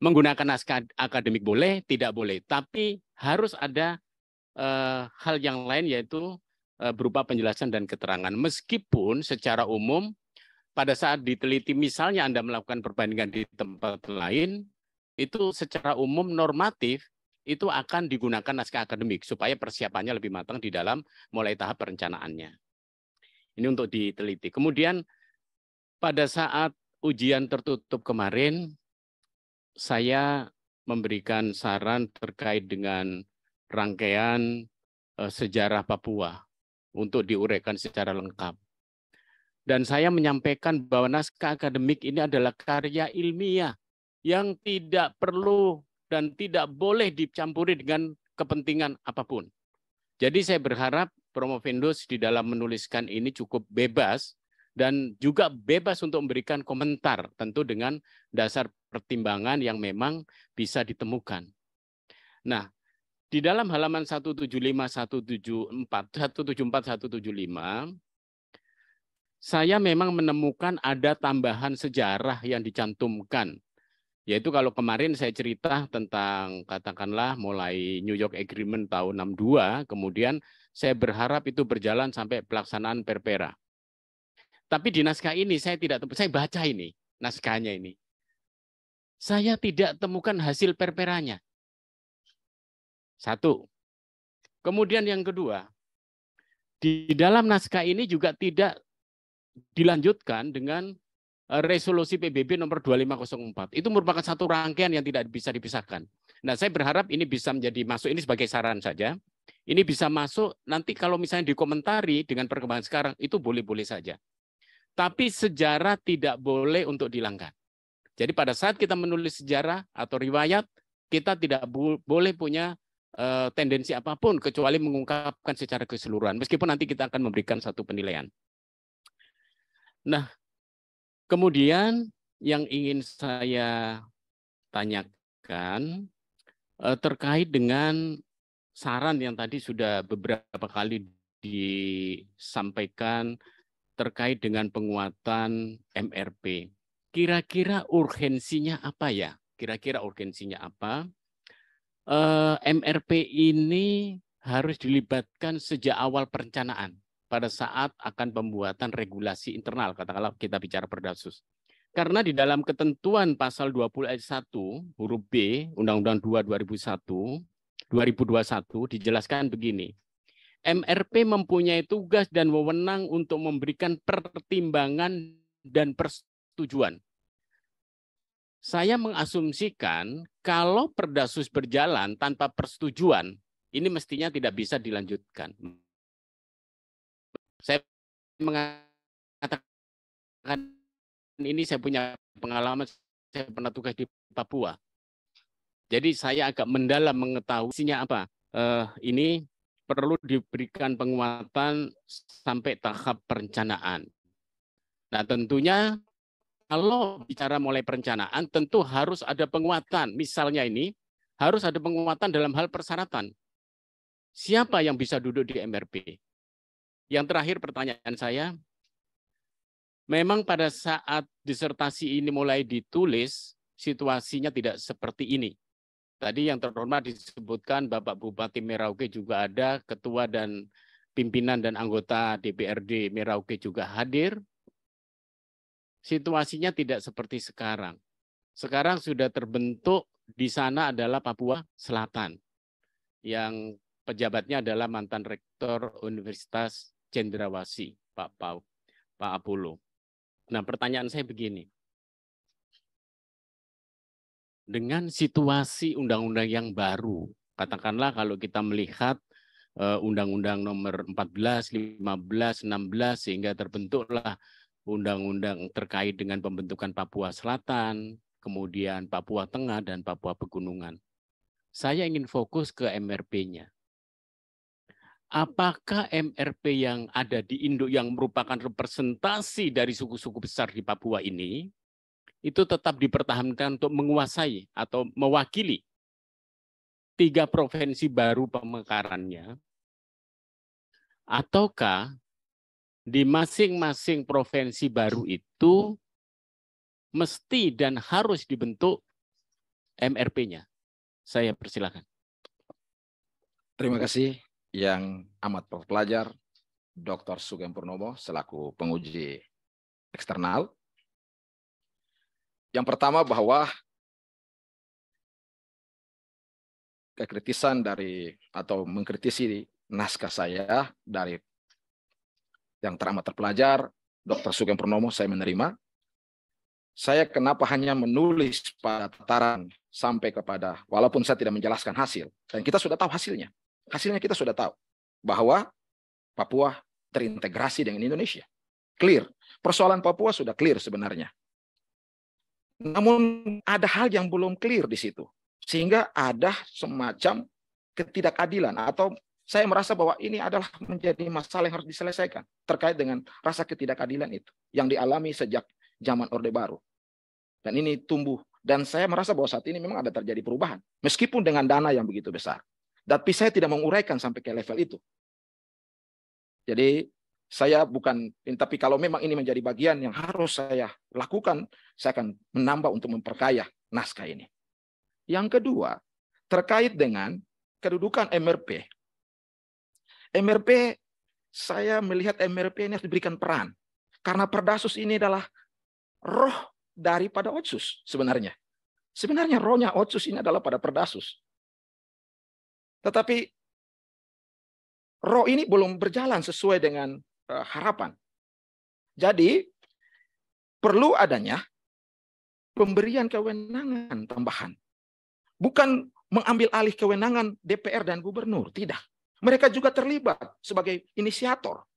menggunakan naskah akademik boleh, tidak boleh, tapi harus ada uh, hal yang lain yaitu uh, berupa penjelasan dan keterangan. Meskipun secara umum pada saat diteliti misalnya Anda melakukan perbandingan di tempat lain, itu secara umum normatif itu akan digunakan naskah akademik supaya persiapannya lebih matang di dalam mulai tahap perencanaannya. Ini untuk diteliti. Kemudian pada saat ujian tertutup kemarin, saya memberikan saran terkait dengan rangkaian eh, sejarah Papua untuk diuraikan secara lengkap. Dan saya menyampaikan bahwa naskah akademik ini adalah karya ilmiah yang tidak perlu dan tidak boleh dicampuri dengan kepentingan apapun. Jadi saya berharap Promovendus di dalam menuliskan ini cukup bebas dan juga bebas untuk memberikan komentar tentu dengan dasar pertimbangan yang memang bisa ditemukan. Nah, di dalam halaman 175 174 174 175 saya memang menemukan ada tambahan sejarah yang dicantumkan. Yaitu kalau kemarin saya cerita tentang katakanlah mulai New York Agreement tahun 62, kemudian saya berharap itu berjalan sampai pelaksanaan Perpera. Tapi di naskah ini saya tidak temukan, saya baca ini naskahnya ini. Saya tidak temukan hasil perperanya. Satu. Kemudian yang kedua, di dalam naskah ini juga tidak dilanjutkan dengan eh, resolusi PBB nomor 2504. Itu merupakan satu rangkaian yang tidak bisa dipisahkan. Nah, saya berharap ini bisa menjadi masuk ini sebagai saran saja. Ini bisa masuk nanti kalau misalnya dikomentari dengan perkembangan sekarang itu boleh-boleh saja. Tapi sejarah tidak boleh untuk dilanggar. Jadi pada saat kita menulis sejarah atau riwayat, kita tidak boleh punya eh, tendensi apapun kecuali mengungkapkan secara keseluruhan. Meskipun nanti kita akan memberikan satu penilaian. Nah, kemudian yang ingin saya tanyakan eh, terkait dengan saran yang tadi sudah beberapa kali disampaikan terkait dengan penguatan MRP. Kira-kira urgensinya apa ya? Kira-kira urgensinya apa? Eh, MRP ini harus dilibatkan sejak awal perencanaan pada saat akan pembuatan regulasi internal, katakanlah kita bicara perdasus. Karena di dalam ketentuan pasal 20 ayat 1 huruf B Undang-Undang 2 2001 2021 dijelaskan begini. MRP mempunyai tugas dan wewenang untuk memberikan pertimbangan dan persetujuan. Saya mengasumsikan kalau Perdasus berjalan tanpa persetujuan, ini mestinya tidak bisa dilanjutkan. Saya mengatakan ini saya punya pengalaman, saya pernah tugas di Papua. Jadi saya agak mendalam mengetahui isinya apa. Uh, ini perlu diberikan penguatan sampai tahap perencanaan. Nah, tentunya kalau bicara mulai perencanaan tentu harus ada penguatan. Misalnya ini harus ada penguatan dalam hal persyaratan. Siapa yang bisa duduk di MRP? Yang terakhir pertanyaan saya, memang pada saat disertasi ini mulai ditulis, situasinya tidak seperti ini. Tadi yang terhormat disebutkan Bapak Bupati Merauke juga ada, ketua dan pimpinan dan anggota DPRD Merauke juga hadir. Situasinya tidak seperti sekarang. Sekarang sudah terbentuk di sana adalah Papua Selatan yang pejabatnya adalah mantan rektor Universitas Cendrawasih Pak Pau, Pak Apulo. Nah, pertanyaan saya begini dengan situasi undang-undang yang baru. Katakanlah kalau kita melihat eh, undang-undang nomor 14, 15, 16 sehingga terbentuklah undang-undang terkait dengan pembentukan Papua Selatan, kemudian Papua Tengah dan Papua Pegunungan. Saya ingin fokus ke MRP-nya. Apakah MRP yang ada di induk yang merupakan representasi dari suku-suku besar di Papua ini itu tetap dipertahankan untuk menguasai atau mewakili tiga provinsi baru pemekarannya, ataukah di masing-masing provinsi baru itu mesti dan harus dibentuk MRP-nya. Saya persilahkan. Terima kasih yang amat pelajar Dr. Sugeng Purnomo selaku penguji eksternal. Yang pertama bahwa kekritisan dari atau mengkritisi naskah saya dari yang teramat terpelajar, Dr. Sugeng Purnomo, saya menerima. Saya kenapa hanya menulis pada tataran sampai kepada, walaupun saya tidak menjelaskan hasil, dan kita sudah tahu hasilnya. Hasilnya kita sudah tahu bahwa Papua terintegrasi dengan Indonesia. Clear. Persoalan Papua sudah clear sebenarnya. Namun ada hal yang belum clear di situ. Sehingga ada semacam ketidakadilan atau saya merasa bahwa ini adalah menjadi masalah yang harus diselesaikan terkait dengan rasa ketidakadilan itu yang dialami sejak zaman Orde Baru. Dan ini tumbuh dan saya merasa bahwa saat ini memang ada terjadi perubahan meskipun dengan dana yang begitu besar. Tapi saya tidak menguraikan sampai ke level itu. Jadi saya bukan eh, tapi kalau memang ini menjadi bagian yang harus saya lakukan, saya akan menambah untuk memperkaya naskah ini. Yang kedua, terkait dengan kedudukan MRP. MRP saya melihat MRP ini harus diberikan peran karena Perdasus ini adalah roh daripada Otsus sebenarnya. Sebenarnya rohnya Otsus ini adalah pada Perdasus. Tetapi roh ini belum berjalan sesuai dengan Eh, harapan. Jadi perlu adanya pemberian kewenangan tambahan. Bukan mengambil alih kewenangan DPR dan gubernur, tidak. Mereka juga terlibat sebagai inisiator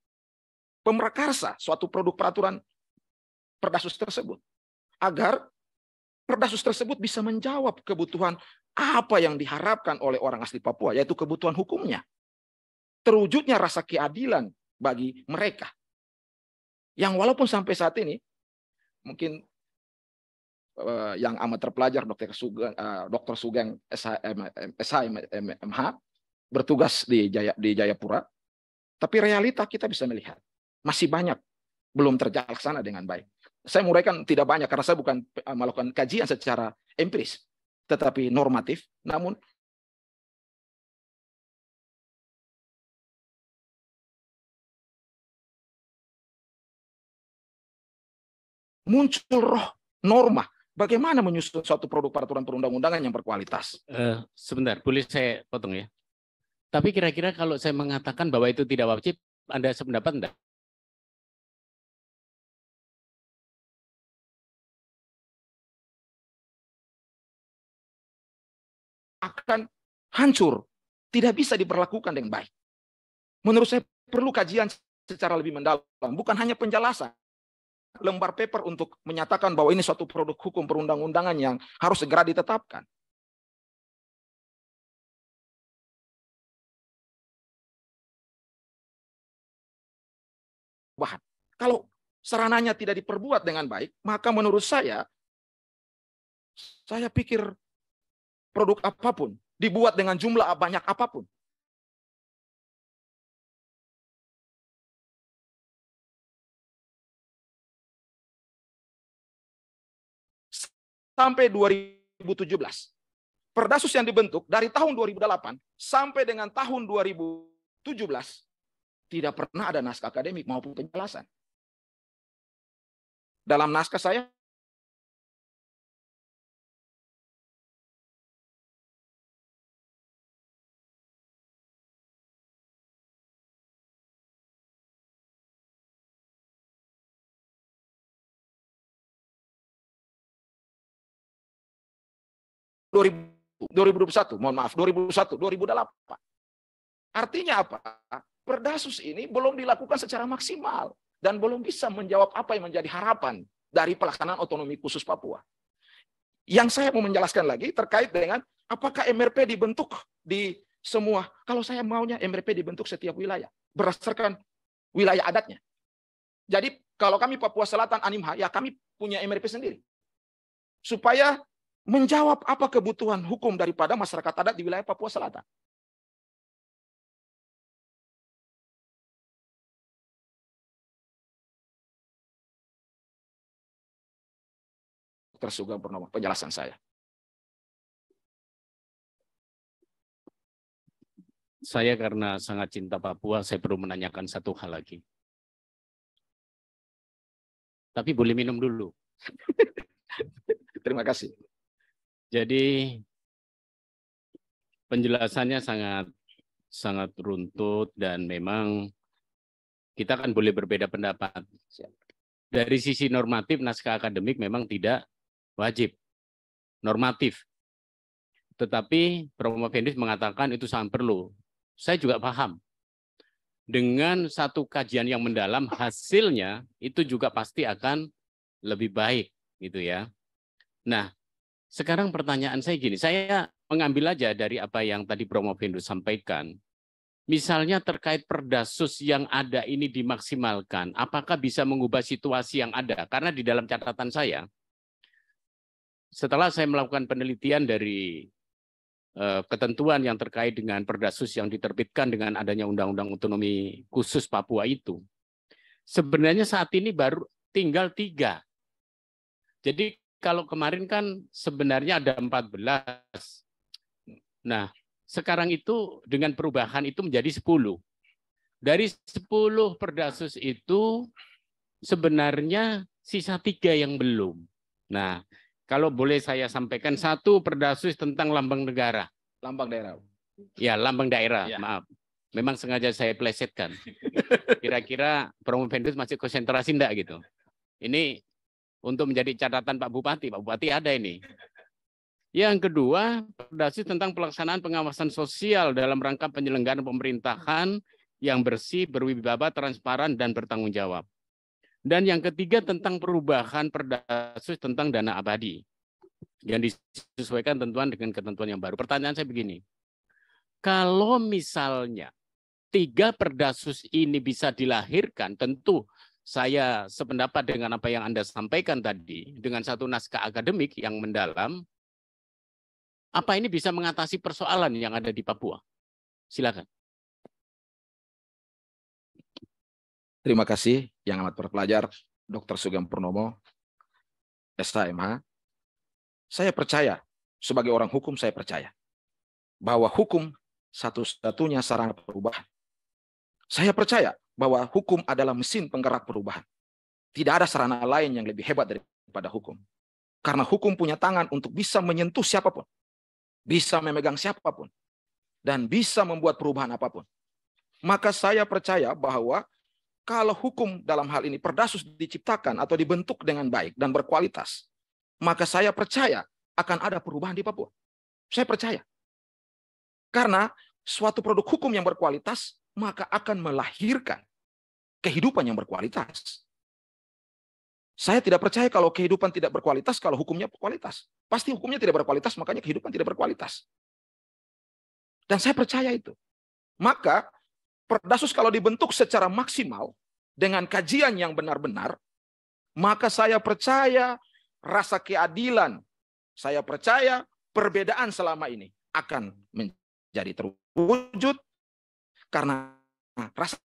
pemrakarsa suatu produk peraturan perdasus tersebut agar perdasus tersebut bisa menjawab kebutuhan apa yang diharapkan oleh orang asli Papua yaitu kebutuhan hukumnya terwujudnya rasa keadilan bagi mereka. Yang walaupun sampai saat ini mungkin eh, yang amat terpelajar dokter Sugeng uh, dokter Sugeng SHMH, bertugas di Jaya di Jayapura tapi realita kita bisa melihat masih banyak belum terjalaksana dengan baik. Saya muraikan tidak banyak karena saya bukan eh, melakukan kajian secara empiris tetapi normatif namun muncul roh norma. Bagaimana menyusun suatu produk peraturan perundang-undangan yang berkualitas? Uh, sebentar, boleh saya potong ya? Tapi kira-kira kalau saya mengatakan bahwa itu tidak wajib, Anda sependapat enggak? akan hancur, tidak bisa diperlakukan dengan baik. Menurut saya perlu kajian secara lebih mendalam, bukan hanya penjelasan lembar paper untuk menyatakan bahwa ini suatu produk hukum perundang-undangan yang harus segera ditetapkan. Bahan. Kalau sarananya tidak diperbuat dengan baik, maka menurut saya, saya pikir produk apapun dibuat dengan jumlah banyak apapun, sampai 2017. Perdasus yang dibentuk dari tahun 2008 sampai dengan tahun 2017 tidak pernah ada naskah akademik maupun penjelasan. Dalam naskah saya 2021, mohon maaf, 2001, 2008. Artinya apa? Perdasus ini belum dilakukan secara maksimal dan belum bisa menjawab apa yang menjadi harapan dari pelaksanaan otonomi khusus Papua. Yang saya mau menjelaskan lagi terkait dengan apakah MRP dibentuk di semua. Kalau saya maunya MRP dibentuk setiap wilayah berdasarkan wilayah adatnya. Jadi kalau kami Papua Selatan Animha ya kami punya MRP sendiri. Supaya menjawab apa kebutuhan hukum daripada masyarakat adat di wilayah Papua Selatan. Tersuga Sugeng penjelasan saya. Saya karena sangat cinta Papua, saya perlu menanyakan satu hal lagi. Tapi boleh minum dulu. Terima kasih. Jadi penjelasannya sangat sangat runtut dan memang kita kan boleh berbeda pendapat. Dari sisi normatif naskah akademik memang tidak wajib normatif. Tetapi Prof. Fenis mengatakan itu sangat perlu. Saya juga paham. Dengan satu kajian yang mendalam hasilnya itu juga pasti akan lebih baik gitu ya. Nah, sekarang pertanyaan saya gini, saya mengambil aja dari apa yang tadi Bromo Bindu sampaikan. Misalnya terkait perdasus yang ada ini dimaksimalkan, apakah bisa mengubah situasi yang ada? Karena di dalam catatan saya, setelah saya melakukan penelitian dari eh, ketentuan yang terkait dengan perdasus yang diterbitkan dengan adanya Undang-Undang Otonomi Khusus Papua itu, sebenarnya saat ini baru tinggal tiga. Jadi kalau kemarin kan sebenarnya ada 14. Nah, sekarang itu dengan perubahan itu menjadi 10. Dari 10 perdasus itu sebenarnya sisa tiga yang belum. Nah, kalau boleh saya sampaikan satu perdasus tentang lambang negara. Lambang daerah. Ya, lambang daerah, ya. maaf. Memang sengaja saya plesetkan. Kira-kira Promovendus masih konsentrasi enggak gitu. Ini untuk menjadi catatan Pak Bupati. Pak Bupati ada ini. Yang kedua, berdasarkan tentang pelaksanaan pengawasan sosial dalam rangka penyelenggaraan pemerintahan yang bersih, berwibawa, transparan, dan bertanggung jawab. Dan yang ketiga tentang perubahan perdasus tentang dana abadi yang disesuaikan tentuan dengan ketentuan yang baru. Pertanyaan saya begini, kalau misalnya tiga perdasus ini bisa dilahirkan, tentu saya sependapat dengan apa yang Anda sampaikan tadi, dengan satu naskah akademik yang mendalam, apa ini bisa mengatasi persoalan yang ada di Papua? Silakan. Terima kasih yang amat berpelajar, Dr. Sugeng Purnomo, SHMH. Saya percaya, sebagai orang hukum saya percaya, bahwa hukum satu-satunya sarana perubahan. Saya percaya bahwa hukum adalah mesin penggerak perubahan. Tidak ada sarana lain yang lebih hebat daripada hukum. Karena hukum punya tangan untuk bisa menyentuh siapapun. Bisa memegang siapapun. Dan bisa membuat perubahan apapun. Maka saya percaya bahwa kalau hukum dalam hal ini perdasus diciptakan atau dibentuk dengan baik dan berkualitas, maka saya percaya akan ada perubahan di Papua. Saya percaya. Karena suatu produk hukum yang berkualitas, maka akan melahirkan kehidupan yang berkualitas. Saya tidak percaya kalau kehidupan tidak berkualitas, kalau hukumnya berkualitas. Pasti hukumnya tidak berkualitas, makanya kehidupan tidak berkualitas. Dan saya percaya itu. Maka Perdasus kalau dibentuk secara maksimal dengan kajian yang benar-benar, maka saya percaya rasa keadilan, saya percaya perbedaan selama ini akan menjadi terwujud karena rasa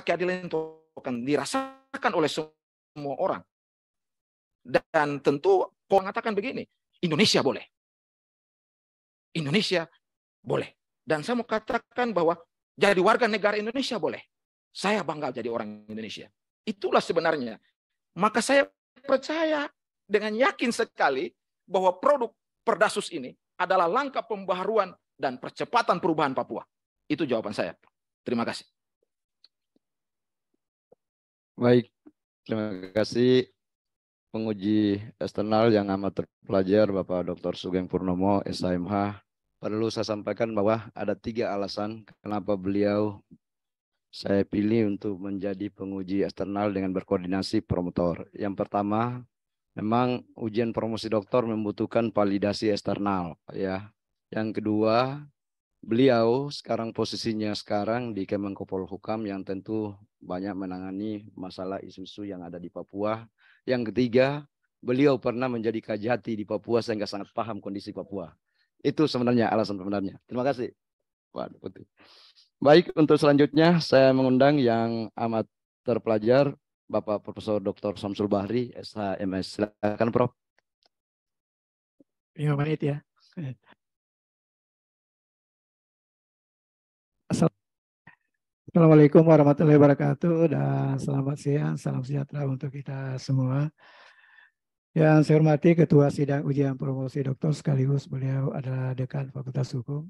keadilan itu akan dirasakan oleh semua orang. Dan tentu kau mengatakan begini, Indonesia boleh. Indonesia boleh. Dan saya mau katakan bahwa jadi warga negara Indonesia boleh. Saya bangga jadi orang Indonesia. Itulah sebenarnya. Maka saya percaya dengan yakin sekali bahwa produk Perdasus ini adalah langkah pembaharuan dan percepatan perubahan Papua. Itu jawaban saya. Terima kasih. Baik, terima kasih penguji eksternal yang amat terpelajar Bapak Dr. Sugeng Purnomo, S.M.H. Perlu saya sampaikan bahwa ada tiga alasan kenapa beliau saya pilih untuk menjadi penguji eksternal dengan berkoordinasi promotor. Yang pertama, memang ujian promosi doktor membutuhkan validasi eksternal ya. Yang kedua, beliau sekarang posisinya sekarang di Kemenko Polhukam yang tentu banyak menangani masalah isu-isu yang ada di Papua. Yang ketiga, beliau pernah menjadi kajati di Papua sehingga sangat paham kondisi Papua. Itu sebenarnya alasan sebenarnya. Terima kasih. Waduh, Baik, untuk selanjutnya saya mengundang yang amat terpelajar Bapak Profesor Dr. Samsul Bahri, SHMS. Silakan Prof. Ya, baik ya. Assalamualaikum warahmatullahi wabarakatuh dan selamat siang, salam sejahtera untuk kita semua. Yang saya hormati Ketua Sidang Ujian Promosi Doktor sekaligus beliau adalah Dekan Fakultas Hukum.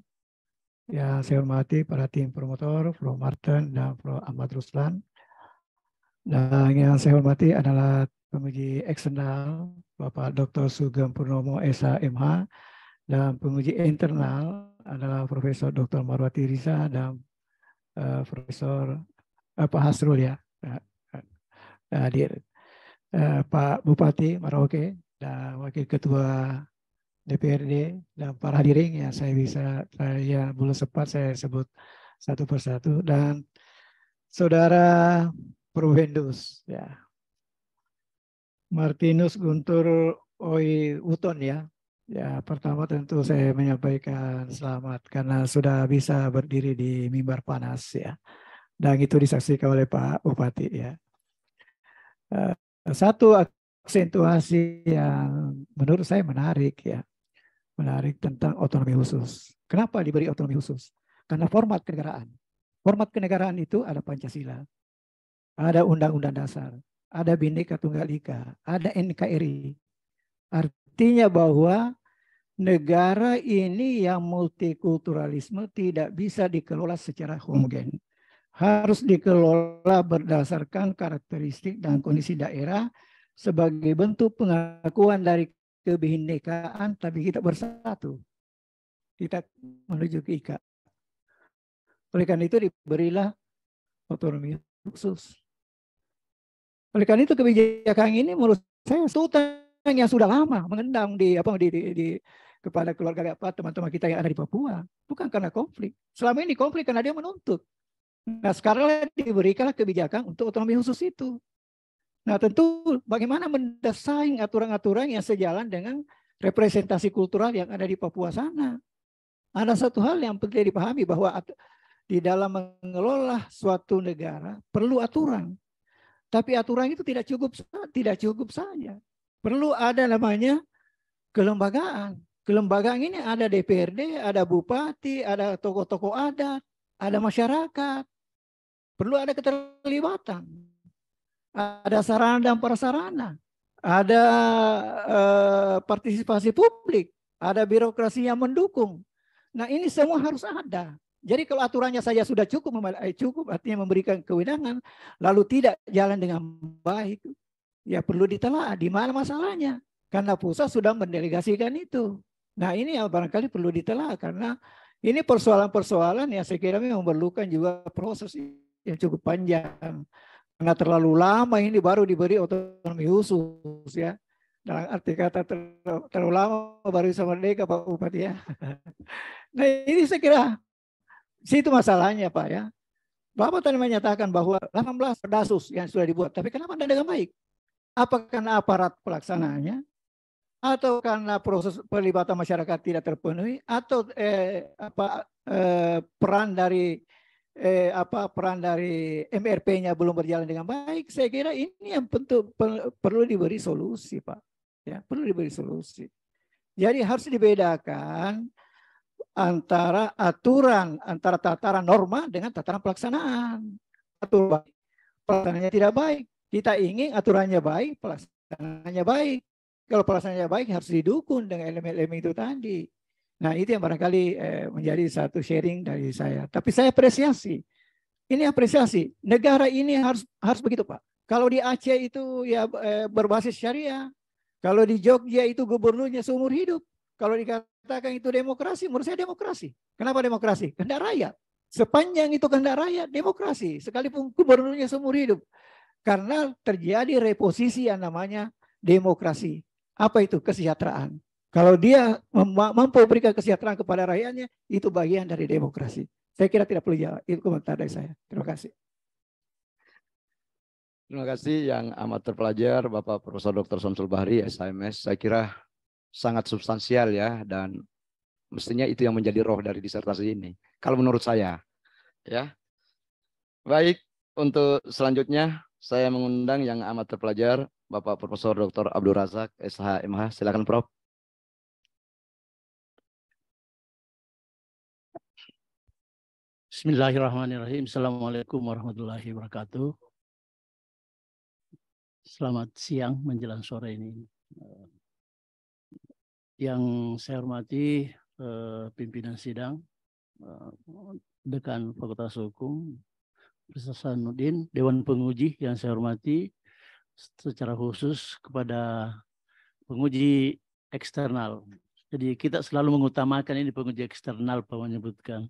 Yang saya hormati para tim promotor, Pro Martin dan Pro Ahmad Ruslan. Dan yang saya hormati adalah penguji eksternal Bapak Dr. Sugeng Purnomo Esa MH dan penguji internal adalah Profesor Dr. Marwati Riza dan Eh, Profesor uh, Pak Hasrul ya, eh, hadir uh, Pak Bupati Merauke dan Wakil Ketua DPRD dan para hadirin ya saya bisa saya belum sempat saya sebut satu persatu dan saudara Provendus ya Martinus Guntur Oi Uton ya Ya, pertama tentu saya menyampaikan selamat karena sudah bisa berdiri di mimbar panas ya. Dan itu disaksikan oleh Pak Bupati ya. Eh, satu aksentuasi yang menurut saya menarik ya. Menarik tentang otonomi khusus. Kenapa diberi otonomi khusus? Karena format kenegaraan. Format kenegaraan itu ada Pancasila, ada Undang-Undang Dasar, ada Bhinneka Tunggal Ika, ada NKRI, Artinya bahwa negara ini yang multikulturalisme tidak bisa dikelola secara homogen. Harus dikelola berdasarkan karakteristik dan kondisi daerah sebagai bentuk pengakuan dari kebinekaan tapi kita bersatu. Kita menuju ke IKA. Oleh karena itu diberilah otonomi khusus. Oleh karena itu kebijakan ini menurut saya sultan yang sudah lama mengendang di apa di, di, di kepala keluarga apa teman-teman kita yang ada di Papua bukan karena konflik selama ini konflik karena dia menuntut nah sekarang diberikanlah kebijakan untuk otonomi khusus itu nah tentu bagaimana mendesain aturan-aturan yang sejalan dengan representasi kultural yang ada di Papua sana ada satu hal yang penting dipahami bahwa di dalam mengelola suatu negara perlu aturan tapi aturan itu tidak cukup tidak cukup saja Perlu ada namanya kelembagaan. Kelembagaan ini ada DPRD, ada bupati, ada tokoh-tokoh adat, ada masyarakat. Perlu ada keterlibatan. Ada sarana dan prasarana. Ada eh, partisipasi publik. Ada birokrasi yang mendukung. Nah ini semua harus ada. Jadi kalau aturannya saja sudah cukup, eh, cukup artinya memberikan kewenangan, lalu tidak jalan dengan baik, ya perlu ditelaah di mana masalahnya karena pusat sudah mendelegasikan itu. Nah ini yang barangkali perlu ditelaah karena ini persoalan-persoalan yang saya kira memang memerlukan juga proses yang cukup panjang karena terlalu lama ini baru diberi otonomi khusus ya dalam arti kata terlalu lama baru bisa merdeka Pak Bupati ya. Nah ini saya kira situ masalahnya Pak ya. Bapak tadi menyatakan bahwa 18 dasus yang sudah dibuat, tapi kenapa tidak dengan baik? Apakah karena aparat pelaksanaannya? Atau karena proses pelibatan masyarakat tidak terpenuhi? Atau eh, apa eh, peran dari eh, apa peran dari MRP-nya belum berjalan dengan baik? Saya kira ini yang bentuk perlu diberi solusi, Pak. Ya, perlu diberi solusi. Jadi harus dibedakan antara aturan, antara tataran norma dengan tataran pelaksanaan. Aturan pelaksananya pelaksanaannya tidak baik. Kita ingin aturannya baik, pelaksanaannya baik. Kalau pelaksanaannya baik harus didukung dengan elemen-elemen itu tadi. Nah itu yang barangkali eh, menjadi satu sharing dari saya. Tapi saya apresiasi. Ini apresiasi. Negara ini harus harus begitu Pak. Kalau di Aceh itu ya eh, berbasis syariah. Kalau di Jogja itu gubernurnya seumur hidup. Kalau dikatakan itu demokrasi, menurut saya demokrasi. Kenapa demokrasi? Kehendak rakyat. Sepanjang itu kehendak rakyat, demokrasi. Sekalipun gubernurnya seumur hidup. Karena terjadi reposisi yang namanya demokrasi. Apa itu? Kesejahteraan. Kalau dia mampu berikan kesejahteraan kepada rakyatnya, itu bagian dari demokrasi. Saya kira tidak perlu jawab. Itu komentar dari saya. Terima kasih. Terima kasih yang amat terpelajar Bapak Profesor Dr. Samsul Bahri, SIMS. Saya kira sangat substansial ya dan mestinya itu yang menjadi roh dari disertasi ini. Kalau menurut saya, ya. Baik, untuk selanjutnya saya mengundang yang amat terpelajar, Bapak Profesor Dr. Abdul Razak, SH MH. Silakan Prof. Bismillahirrahmanirrahim. Assalamualaikum warahmatullahi wabarakatuh. Selamat siang menjelang sore ini. Eh, yang saya hormati eh, pimpinan sidang, eh, dekan Fakultas Hukum, Mr. Dewan Penguji yang saya hormati, secara khusus kepada penguji eksternal. Jadi kita selalu mengutamakan ini penguji eksternal Pak menyebutkan.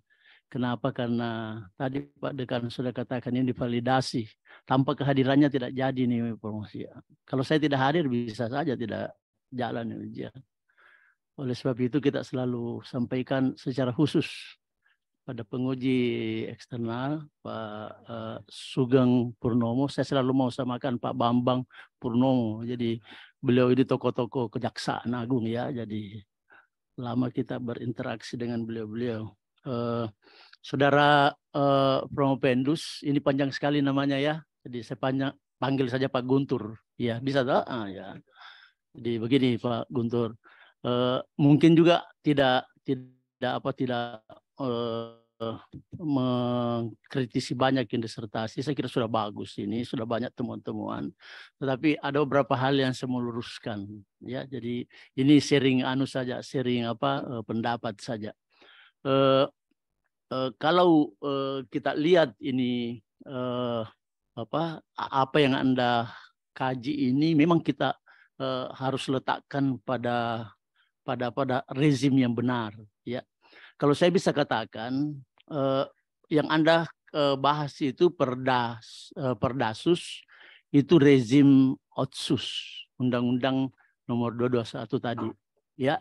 Kenapa? Karena tadi Pak Dekan sudah katakan ini validasi. Tanpa kehadirannya tidak jadi nih promosi. Kalau saya tidak hadir bisa saja tidak jalan ujian. Oleh sebab itu kita selalu sampaikan secara khusus pada penguji eksternal Pak uh, Sugeng Purnomo. Saya selalu mau samakan Pak Bambang Purnomo. Jadi beliau ini tokoh-tokoh kejaksaan agung ya. Jadi lama kita berinteraksi dengan beliau-beliau. Uh, Saudara uh, eh, Promo Pendus, ini panjang sekali namanya ya. Jadi saya panjang, panggil saja Pak Guntur. Ya bisa tak? Ah, ya. Jadi begini Pak Guntur. Uh, mungkin juga tidak tidak apa tidak Eh, mengkritisi banyak yang disertasi, saya kira sudah bagus ini, sudah banyak temuan-temuan. Tetapi ada beberapa hal yang saya mau luruskan, ya. Jadi ini sering anu saja, sering apa eh, pendapat saja. Eh, eh, kalau eh, kita lihat ini eh, apa apa yang anda kaji ini, memang kita eh, harus letakkan pada pada pada rezim yang benar kalau saya bisa katakan, eh, yang Anda eh, bahas itu perdas, eh, perdasus, itu rezim otsus, undang-undang nomor 221 tadi. Ah. Ya,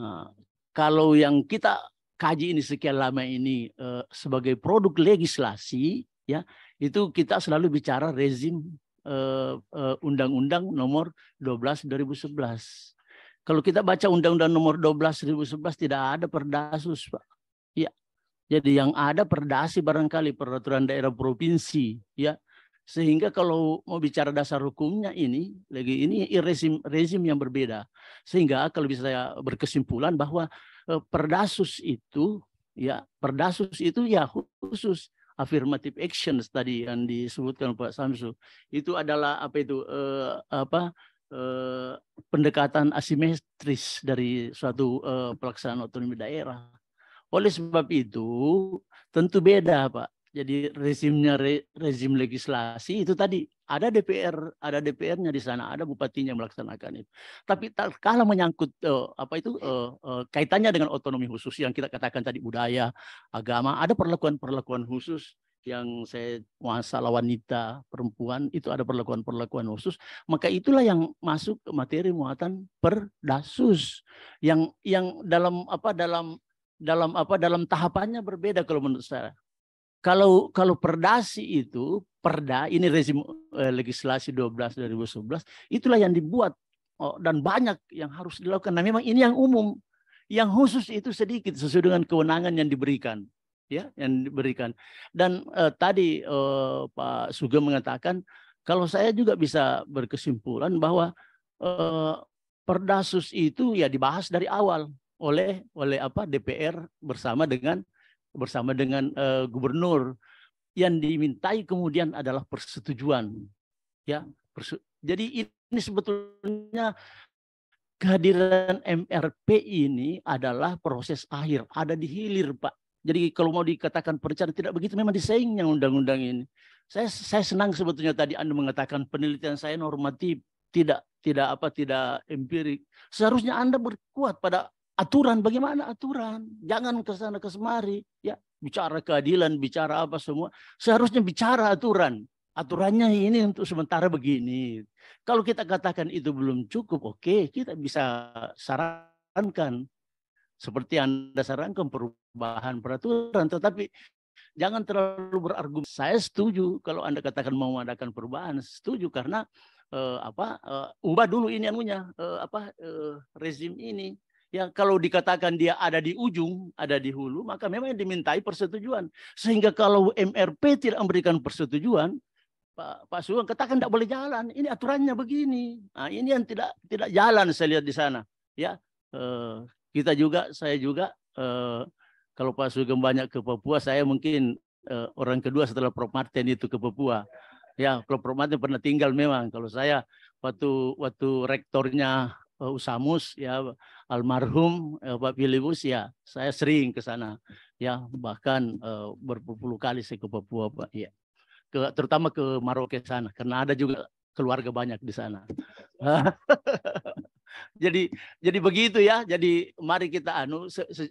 nah, kalau yang kita kaji ini sekian lama ini eh, sebagai produk legislasi, ya itu kita selalu bicara rezim eh, eh, undang-undang uh, uh, nomor 12 2011. Kalau kita baca Undang-Undang Nomor 12 2011 tidak ada Perdasus, Pak. Ya. Jadi yang ada Perdasi barangkali peraturan daerah provinsi, ya. Sehingga kalau mau bicara dasar hukumnya ini, lagi ini rezim rezim yang berbeda. Sehingga kalau bisa saya berkesimpulan bahwa eh, Perdasus itu ya Perdasus itu ya khusus affirmative action tadi yang disebutkan Pak Samsu itu adalah apa itu eh, apa Eh, pendekatan asimetris dari suatu eh, pelaksanaan otonomi daerah. Oleh sebab itu, tentu beda, Pak. Jadi rezimnya re, rezim legislasi itu tadi ada DPR, ada DPR-nya di sana, ada bupatinya melaksanakan itu. Tapi tak kalah menyangkut uh, apa itu uh, uh, kaitannya dengan otonomi khusus yang kita katakan tadi budaya, agama, ada perlakuan-perlakuan khusus yang saya kuasa wanita perempuan itu ada perlakuan-perlakuan khusus maka itulah yang masuk ke materi muatan perdasus yang yang dalam apa dalam dalam apa dalam tahapannya berbeda kalau menurut saya kalau kalau perdasi itu perda ini rezim eh, legislasi 12 2011 itulah yang dibuat oh, dan banyak yang harus dilakukan nah memang ini yang umum yang khusus itu sedikit sesuai dengan kewenangan yang diberikan ya yang diberikan. Dan eh, tadi eh, Pak Sugeng mengatakan kalau saya juga bisa berkesimpulan bahwa eh, Perdasus itu ya dibahas dari awal oleh oleh apa DPR bersama dengan bersama dengan eh, gubernur yang dimintai kemudian adalah persetujuan ya persu jadi ini sebetulnya kehadiran MRP ini adalah proses akhir ada di hilir Pak jadi kalau mau dikatakan percaya tidak begitu memang yang undang-undang ini. Saya saya senang sebetulnya tadi Anda mengatakan penelitian saya normatif, tidak tidak apa tidak empirik. Seharusnya Anda berkuat pada aturan bagaimana aturan. Jangan ke sana ke ya, bicara keadilan, bicara apa semua. Seharusnya bicara aturan. Aturannya ini untuk sementara begini. Kalau kita katakan itu belum cukup, oke, okay, kita bisa sarankan seperti Anda sarankan perubahan peraturan, tetapi jangan terlalu berargumen. Saya setuju kalau Anda katakan mau mengadakan perubahan, setuju karena eh, apa eh, ubah dulu ini anunya eh, apa eh, rezim ini. Ya kalau dikatakan dia ada di ujung, ada di hulu, maka memang dimintai persetujuan. Sehingga kalau MRP tidak memberikan persetujuan, Pak, Pak Suwan katakan tidak boleh jalan. Ini aturannya begini. Nah, ini yang tidak tidak jalan saya lihat di sana. Ya, eh, kita juga, saya juga, eh, kalau Pak Sugeng banyak ke Papua, saya mungkin eh, orang kedua setelah Prof. Martin itu ke Papua. Ya, kalau Prof. Martin pernah tinggal memang. Kalau saya waktu waktu rektornya uh, Usamus ya almarhum uh, Pak Filibus ya saya sering ke sana ya bahkan uh, eh, berpuluh kali saya ke Papua Pak ya ke, terutama ke Maroke sana karena ada juga keluarga banyak di sana. jadi jadi begitu ya. Jadi mari kita anu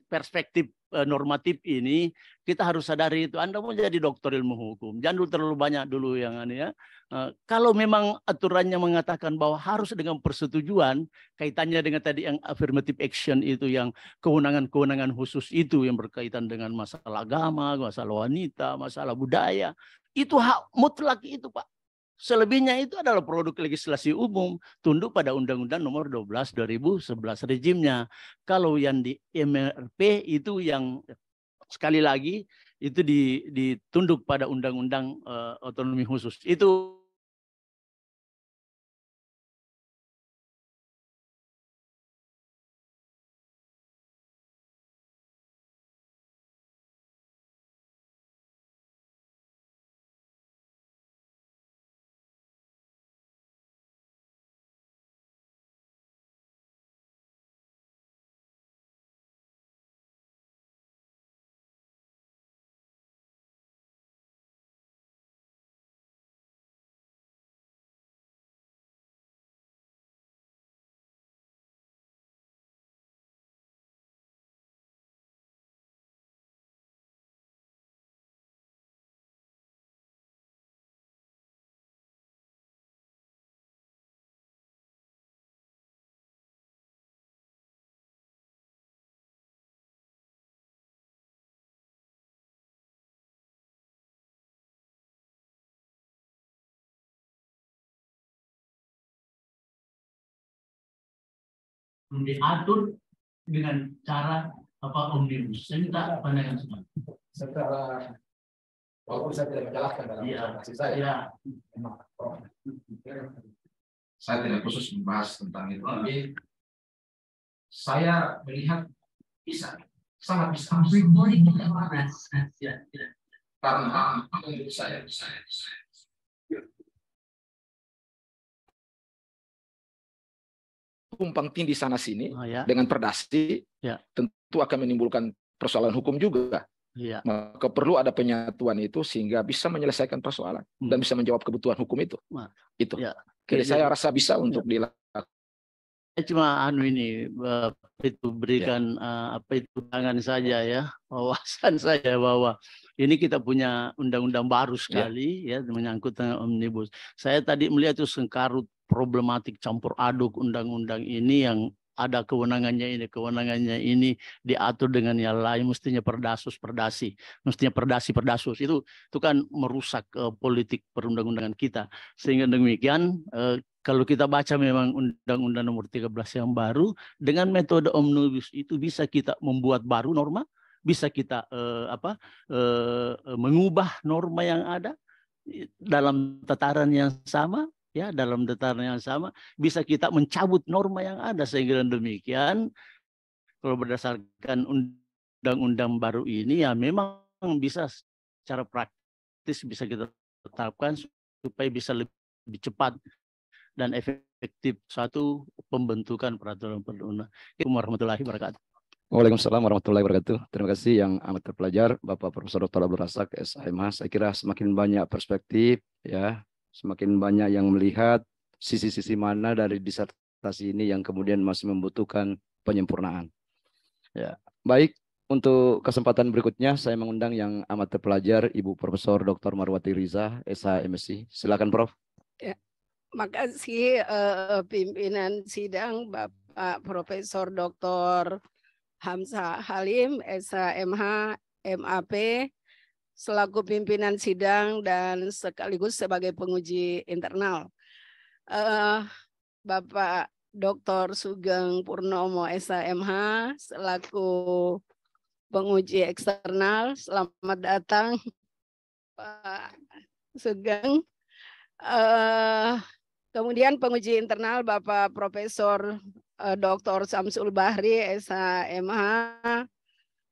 perspektif eh, normatif ini kita harus sadari itu. Anda mau jadi dokter ilmu hukum, jangan dulu terlalu banyak dulu yang anu ya. Eh, kalau memang aturannya mengatakan bahwa harus dengan persetujuan, kaitannya dengan tadi yang affirmative action itu yang kewenangan-kewenangan khusus itu yang berkaitan dengan masalah agama, masalah wanita, masalah budaya, itu hak mutlak itu Pak. Selebihnya itu adalah produk legislasi umum tunduk pada Undang-Undang Nomor 12 2011 rejimnya. Kalau yang di MRP itu yang sekali lagi itu ditunduk pada Undang-Undang eh, Otonomi Khusus. Itu diatur dengan cara apa omnibus. Saya minta pandangan semua. Secara walaupun saya tidak menjelaskan dalam ya. saya, ya. saya tidak khusus membahas tentang itu, iya. tapi saya melihat bisa, sangat bisa. Karena menurut saya, saya, saya, tumpang tindih sana sini oh, ya. dengan perdasi, ya. tentu akan menimbulkan persoalan hukum juga. Ya. Maka perlu ada penyatuan itu sehingga bisa menyelesaikan persoalan hmm. dan bisa menjawab kebutuhan hukum itu. Nah. Itu. Ya. Jadi jadi saya rasa bisa ya. untuk dilakukan. Saya cuma anu ini eh, itu berikan ya. Eh, apa itu tangan saja ya wawasan saya bahwa ini kita punya undang-undang baru ya. sekali ya, ya menyangkut dengan omnibus. Saya tadi melihat itu sengkarut problematik campur aduk undang-undang ini yang ada kewenangannya ini, kewenangannya ini diatur dengan yang lain, mestinya perdasus perdasi, mestinya perdasi perdasus itu itu kan merusak uh, politik perundang-undangan kita. Sehingga demikian uh, kalau kita baca memang undang-undang nomor 13 yang baru dengan metode omnibus itu bisa kita membuat baru norma, bisa kita uh, apa uh, mengubah norma yang ada dalam tataran yang sama ya dalam dataran yang sama bisa kita mencabut norma yang ada sehingga demikian kalau berdasarkan undang-undang baru ini ya memang bisa secara praktis bisa kita tetapkan supaya bisa lebih, cepat dan efektif satu pembentukan peraturan perundang-undangan. Assalamualaikum warahmatullahi wabarakatuh. Waalaikumsalam warahmatullahi wabarakatuh. Terima kasih yang amat terpelajar Bapak Profesor Dr. Abdul Razak SHMH. Saya kira semakin banyak perspektif ya semakin banyak yang melihat sisi-sisi mana dari disertasi ini yang kemudian masih membutuhkan penyempurnaan. Ya, baik untuk kesempatan berikutnya saya mengundang yang amat terpelajar Ibu Profesor Dr. Marwati Riza, SH MSc. Silakan Prof. Ya. Makasih uh, pimpinan sidang Bapak Profesor Dr. Hamzah Halim, SH MH, MAP, selaku pimpinan sidang dan sekaligus sebagai penguji internal. Uh, Bapak Dr. Sugeng Purnomo SMH selaku penguji eksternal. Selamat datang Pak Sugeng. Uh, kemudian penguji internal Bapak Profesor uh, eh, Dr. Samsul Bahri SHMH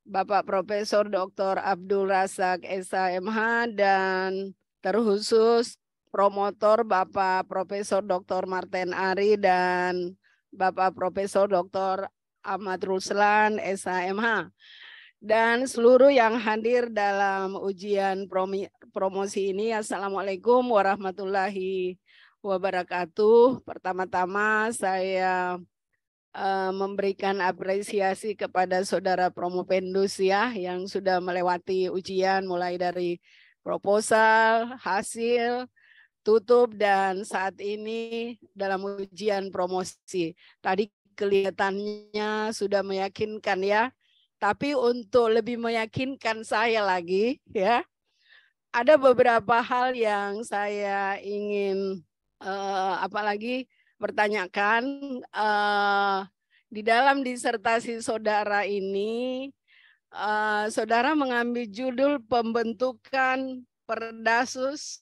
Bapak Profesor Dr. Abdul Razak SHMH dan terkhusus promotor Bapak Profesor Dr. Martin Ari dan Bapak Profesor Dr. Ahmad Ruslan SHMH dan seluruh yang hadir dalam ujian promosi ini. Assalamualaikum warahmatullahi wabarakatuh. Pertama-tama saya Eh, memberikan apresiasi kepada saudara Promopendus ya yang sudah melewati ujian mulai dari proposal, hasil, tutup dan saat ini dalam ujian promosi. Tadi kelihatannya sudah meyakinkan ya, tapi untuk lebih meyakinkan saya lagi ya, ada beberapa hal yang saya ingin uh, eh, apalagi bertanyakan uh, di dalam disertasi saudara ini uh, saudara mengambil judul pembentukan Perdasus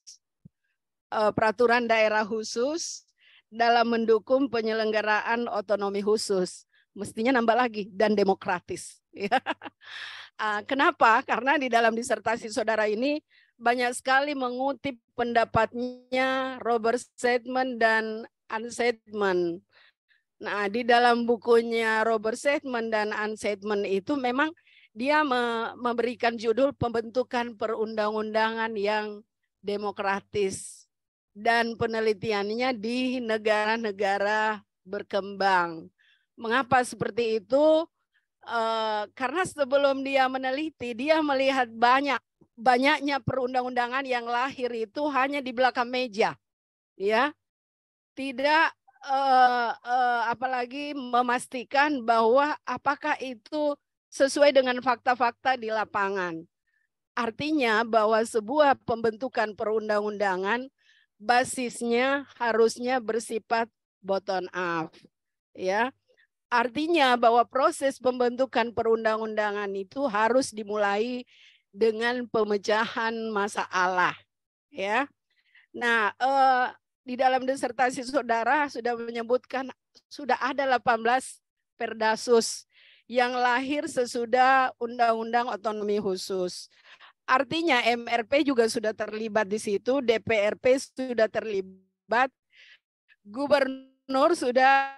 uh, peraturan daerah khusus dalam mendukung penyelenggaraan otonomi khusus. Mestinya nambah lagi dan demokratis. uh, kenapa? Karena di dalam disertasi saudara ini banyak sekali mengutip pendapatnya Robert Sedman dan Unsettlement. Nah, di dalam bukunya Robert Sedman dan Unsettlement itu memang dia me memberikan judul pembentukan perundang-undangan yang demokratis dan penelitiannya di negara-negara berkembang. Mengapa seperti itu? E, karena sebelum dia meneliti, dia melihat banyak banyaknya perundang-undangan yang lahir itu hanya di belakang meja. Ya, tidak uh, uh, apalagi memastikan bahwa apakah itu sesuai dengan fakta-fakta di lapangan. Artinya bahwa sebuah pembentukan perundang-undangan basisnya harusnya bersifat bottom up. Ya. Artinya bahwa proses pembentukan perundang-undangan itu harus dimulai dengan pemecahan masalah, ya. Nah, eh, di dalam disertasi saudara sudah menyebutkan sudah ada 18 perdasus yang lahir sesudah Undang-Undang Otonomi Khusus. Artinya MRP juga sudah terlibat di situ, DPRP sudah terlibat, gubernur sudah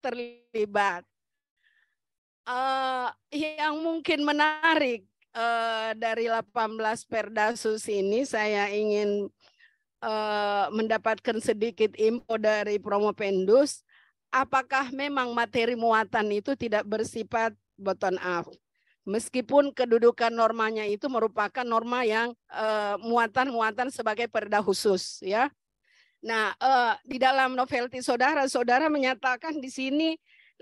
terlibat. Uh, yang mungkin menarik uh, dari 18 Perdasus ini saya ingin uh, mendapatkan sedikit info dari Promo Pendus, apakah memang materi muatan itu tidak bersifat button up? Meskipun kedudukan normanya itu merupakan norma yang eh, muatan-muatan uh, sebagai perda khusus, ya. Nah, uh, di dalam novelty saudara, saudara menyatakan di sini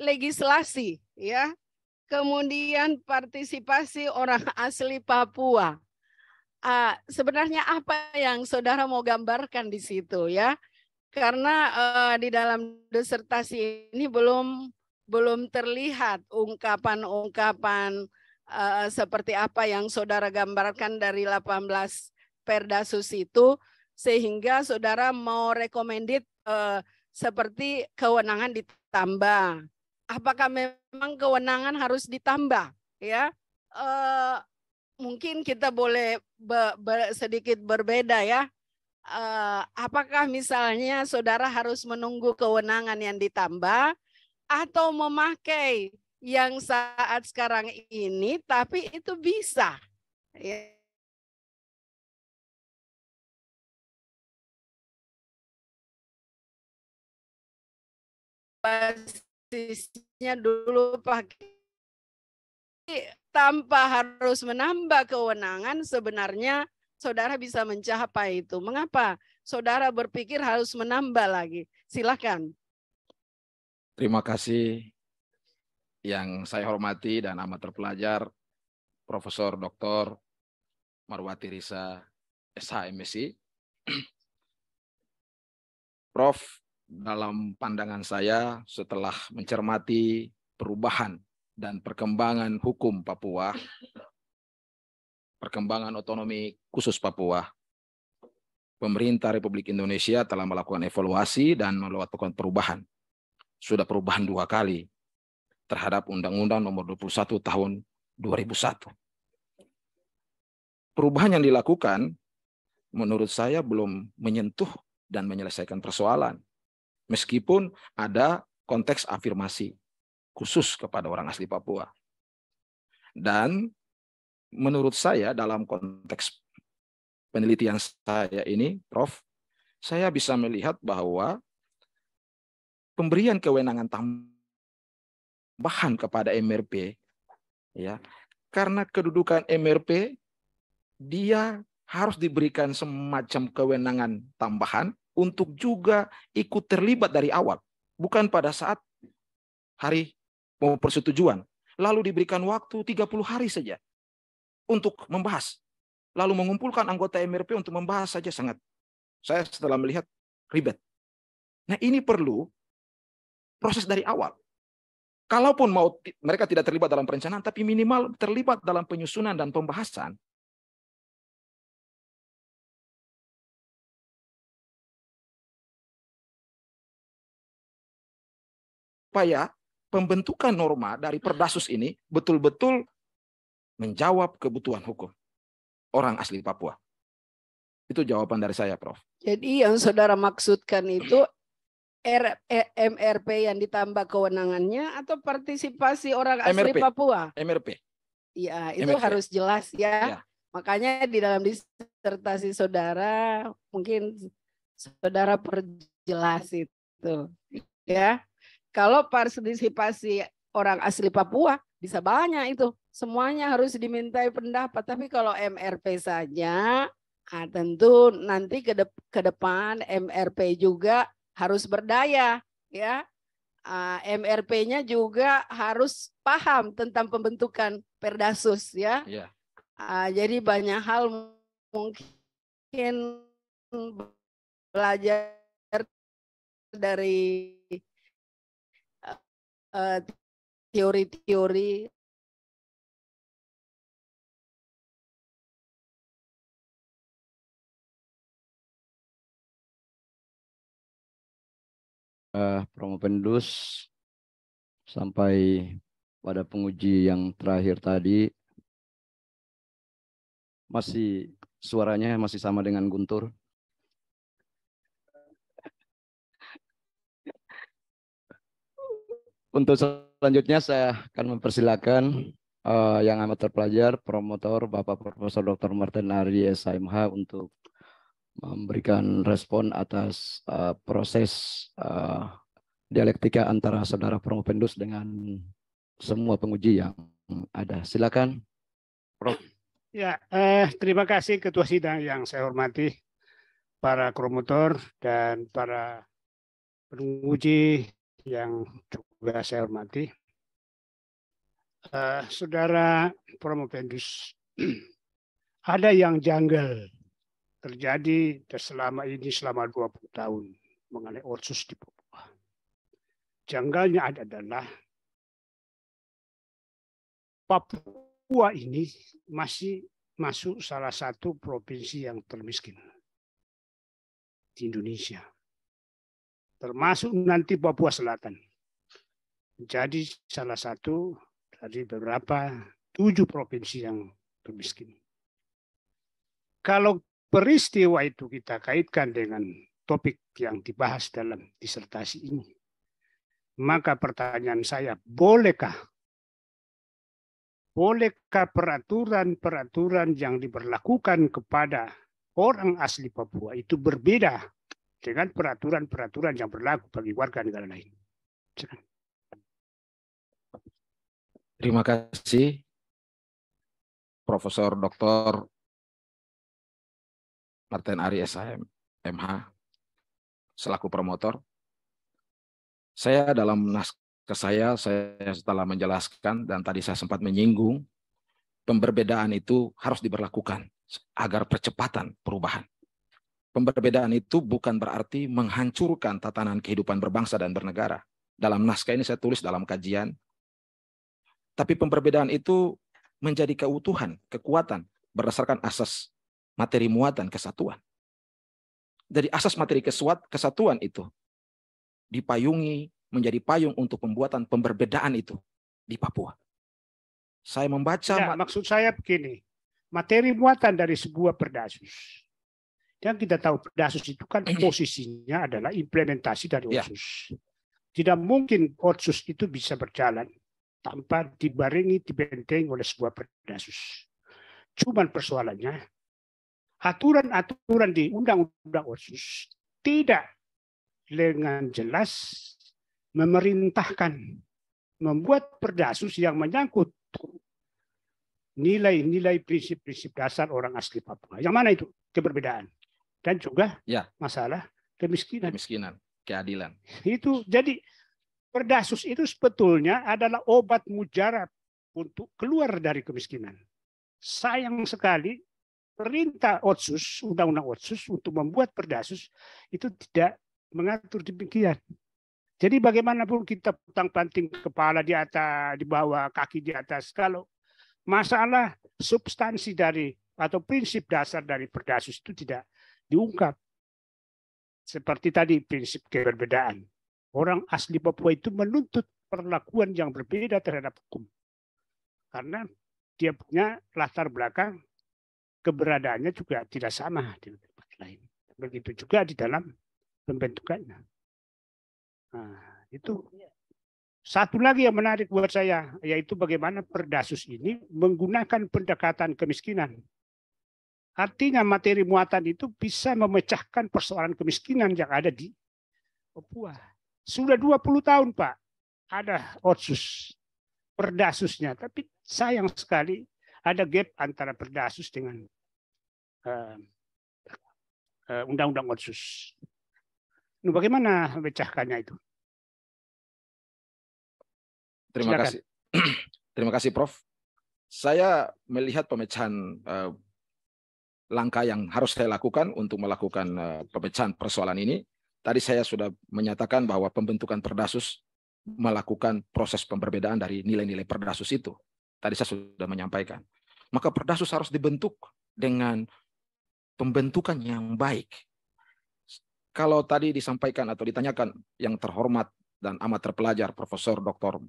legislasi, ya. Kemudian partisipasi orang asli Papua uh, sebenarnya apa yang saudara mau gambarkan di situ ya? Karena uh, di dalam disertasi ini belum belum terlihat ungkapan-ungkapan uh, seperti apa yang saudara gambarkan dari 18 Perdasus itu sehingga saudara mau recommended uh, seperti kewenangan ditambah. Apakah memang kewenangan harus ditambah ya? Uh, mungkin kita boleh be, be, sedikit berbeda ya. Uh, apakah misalnya saudara harus menunggu kewenangan yang ditambah atau memakai yang saat sekarang ini tapi itu bisa ya. basisnya dulu pakai tanpa harus menambah kewenangan sebenarnya saudara bisa mencapai itu. Mengapa? Saudara berpikir harus menambah lagi. Silakan. Terima kasih yang saya hormati dan amat terpelajar Profesor Dr. Marwati Risa SHMSI. Prof, dalam pandangan saya setelah mencermati perubahan dan perkembangan hukum Papua, perkembangan otonomi khusus Papua, pemerintah Republik Indonesia telah melakukan evaluasi dan melakukan perubahan. Sudah perubahan dua kali terhadap Undang-Undang Nomor 21 Tahun 2001. Perubahan yang dilakukan menurut saya belum menyentuh dan menyelesaikan persoalan. Meskipun ada konteks afirmasi khusus kepada orang asli Papua. Dan menurut saya dalam konteks penelitian saya ini, Prof, saya bisa melihat bahwa pemberian kewenangan tambahan kepada MRP ya, karena kedudukan MRP dia harus diberikan semacam kewenangan tambahan untuk juga ikut terlibat dari awal, bukan pada saat hari mau persetujuan, lalu diberikan waktu 30 hari saja untuk membahas. Lalu mengumpulkan anggota MRP untuk membahas saja sangat. Saya setelah melihat ribet. Nah ini perlu proses dari awal. Kalaupun mau mereka tidak terlibat dalam perencanaan, tapi minimal terlibat dalam penyusunan dan pembahasan, supaya pembentukan norma dari hmm. Perdasus ini betul-betul menjawab kebutuhan hukum orang asli Papua. Itu jawaban dari saya, Prof. Jadi yang saudara maksudkan itu e, MRP yang ditambah kewenangannya atau partisipasi orang asli MRP. Papua? MRP. Ya, itu MRP. harus jelas ya. ya. Makanya di dalam disertasi saudara mungkin saudara perjelas itu ya kalau partisipasi orang asli Papua bisa banyak itu. Semuanya harus dimintai pendapat. Tapi kalau MRP saja, nah tentu nanti ke, kedep ke depan MRP juga harus berdaya, ya. Ah, MRP-nya juga harus paham tentang pembentukan Perdasus, ya. Yeah. Iya. jadi banyak hal mungkin belajar dari Eh, teori-teori uh, promo pendus sampai pada penguji yang terakhir tadi masih suaranya masih sama dengan Guntur. Untuk selanjutnya saya akan mempersilahkan uh, eh, yang amat terpelajar, promotor Bapak Profesor Dr. Martin Ari SIMH untuk memberikan respon atas uh, proses uh, dialektika antara saudara Promopendus dengan semua penguji yang ada. Silakan, Prof. Ya, eh, terima kasih Ketua Sidang yang saya hormati, para promotor dan para penguji yang cukup juga saya hormati. Uh, eh, Saudara Promopendus, ada yang janggal terjadi selama ini selama 20 tahun mengenai Otsus di Papua. Janggalnya adalah Papua ini masih masuk salah satu provinsi yang termiskin di Indonesia. Termasuk nanti Papua Selatan menjadi salah satu dari beberapa tujuh provinsi yang termiskin. Kalau peristiwa itu kita kaitkan dengan topik yang dibahas dalam disertasi ini, maka pertanyaan saya, bolehkah bolehkah peraturan-peraturan yang diberlakukan kepada orang asli Papua itu berbeda dengan peraturan-peraturan yang berlaku bagi warga negara lain? Terima kasih Profesor Dr. Martin Ari SHM, MH, selaku promotor. Saya dalam naskah saya, saya setelah menjelaskan dan tadi saya sempat menyinggung, pemberbedaan itu harus diberlakukan agar percepatan perubahan. Pemberbedaan itu bukan berarti menghancurkan tatanan kehidupan berbangsa dan bernegara. Dalam naskah ini saya tulis dalam kajian tapi pemberbedaan itu menjadi keutuhan, kekuatan berdasarkan asas materi muatan kesatuan. Dari asas materi kesatuan itu dipayungi menjadi payung untuk pembuatan pemberbedaan itu di Papua. Saya membaca ya, maksud saya begini, materi muatan dari sebuah perdasus. Yang kita tahu perdasus itu kan posisinya adalah implementasi dari ya. otsus. Ya. Tidak mungkin otsus itu bisa berjalan tanpa dibarengi dibenteng oleh sebuah perdasus. Cuman persoalannya aturan-aturan di Undang-Undang OSIS tidak dengan jelas memerintahkan membuat perdasus yang menyangkut nilai-nilai prinsip-prinsip dasar orang asli Papua. Yang mana itu? Keberbedaan. Dan juga ya. masalah kemiskinan. Kemiskinan, keadilan. Itu jadi Perdasus itu sebetulnya adalah obat mujarab untuk keluar dari kemiskinan. Sayang sekali perintah Otsus, undang-undang Otsus untuk membuat Perdasus itu tidak mengatur demikian. Jadi bagaimanapun kita tentang panting kepala di atas, di bawah, kaki di atas, kalau masalah substansi dari atau prinsip dasar dari Perdasus itu tidak diungkap. Seperti tadi prinsip keberbedaan orang asli Papua itu menuntut perlakuan yang berbeda terhadap hukum. Karena dia punya latar belakang keberadaannya juga tidak sama di tempat lain. Begitu juga di dalam pembentukannya. Nah, itu satu lagi yang menarik buat saya, yaitu bagaimana Perdasus ini menggunakan pendekatan kemiskinan. Artinya materi muatan itu bisa memecahkan persoalan kemiskinan yang ada di Papua. Sudah 20 tahun Pak, ada otsus, perdasusnya. Tapi sayang sekali ada gap antara perdasus dengan uh, uh, undang-undang otsus. Nah, bagaimana mecahkannya itu? Terima Silakan. kasih. Terima kasih Prof. Saya melihat pemecahan eh, langkah yang harus saya lakukan untuk melakukan eh, pemecahan persoalan ini Tadi saya sudah menyatakan bahwa pembentukan Perdasus melakukan proses pemberbedaan dari nilai-nilai Perdasus itu. Tadi saya sudah menyampaikan. Maka Perdasus harus dibentuk dengan pembentukan yang baik. Kalau tadi disampaikan atau ditanyakan yang terhormat dan amat terpelajar Profesor Dr.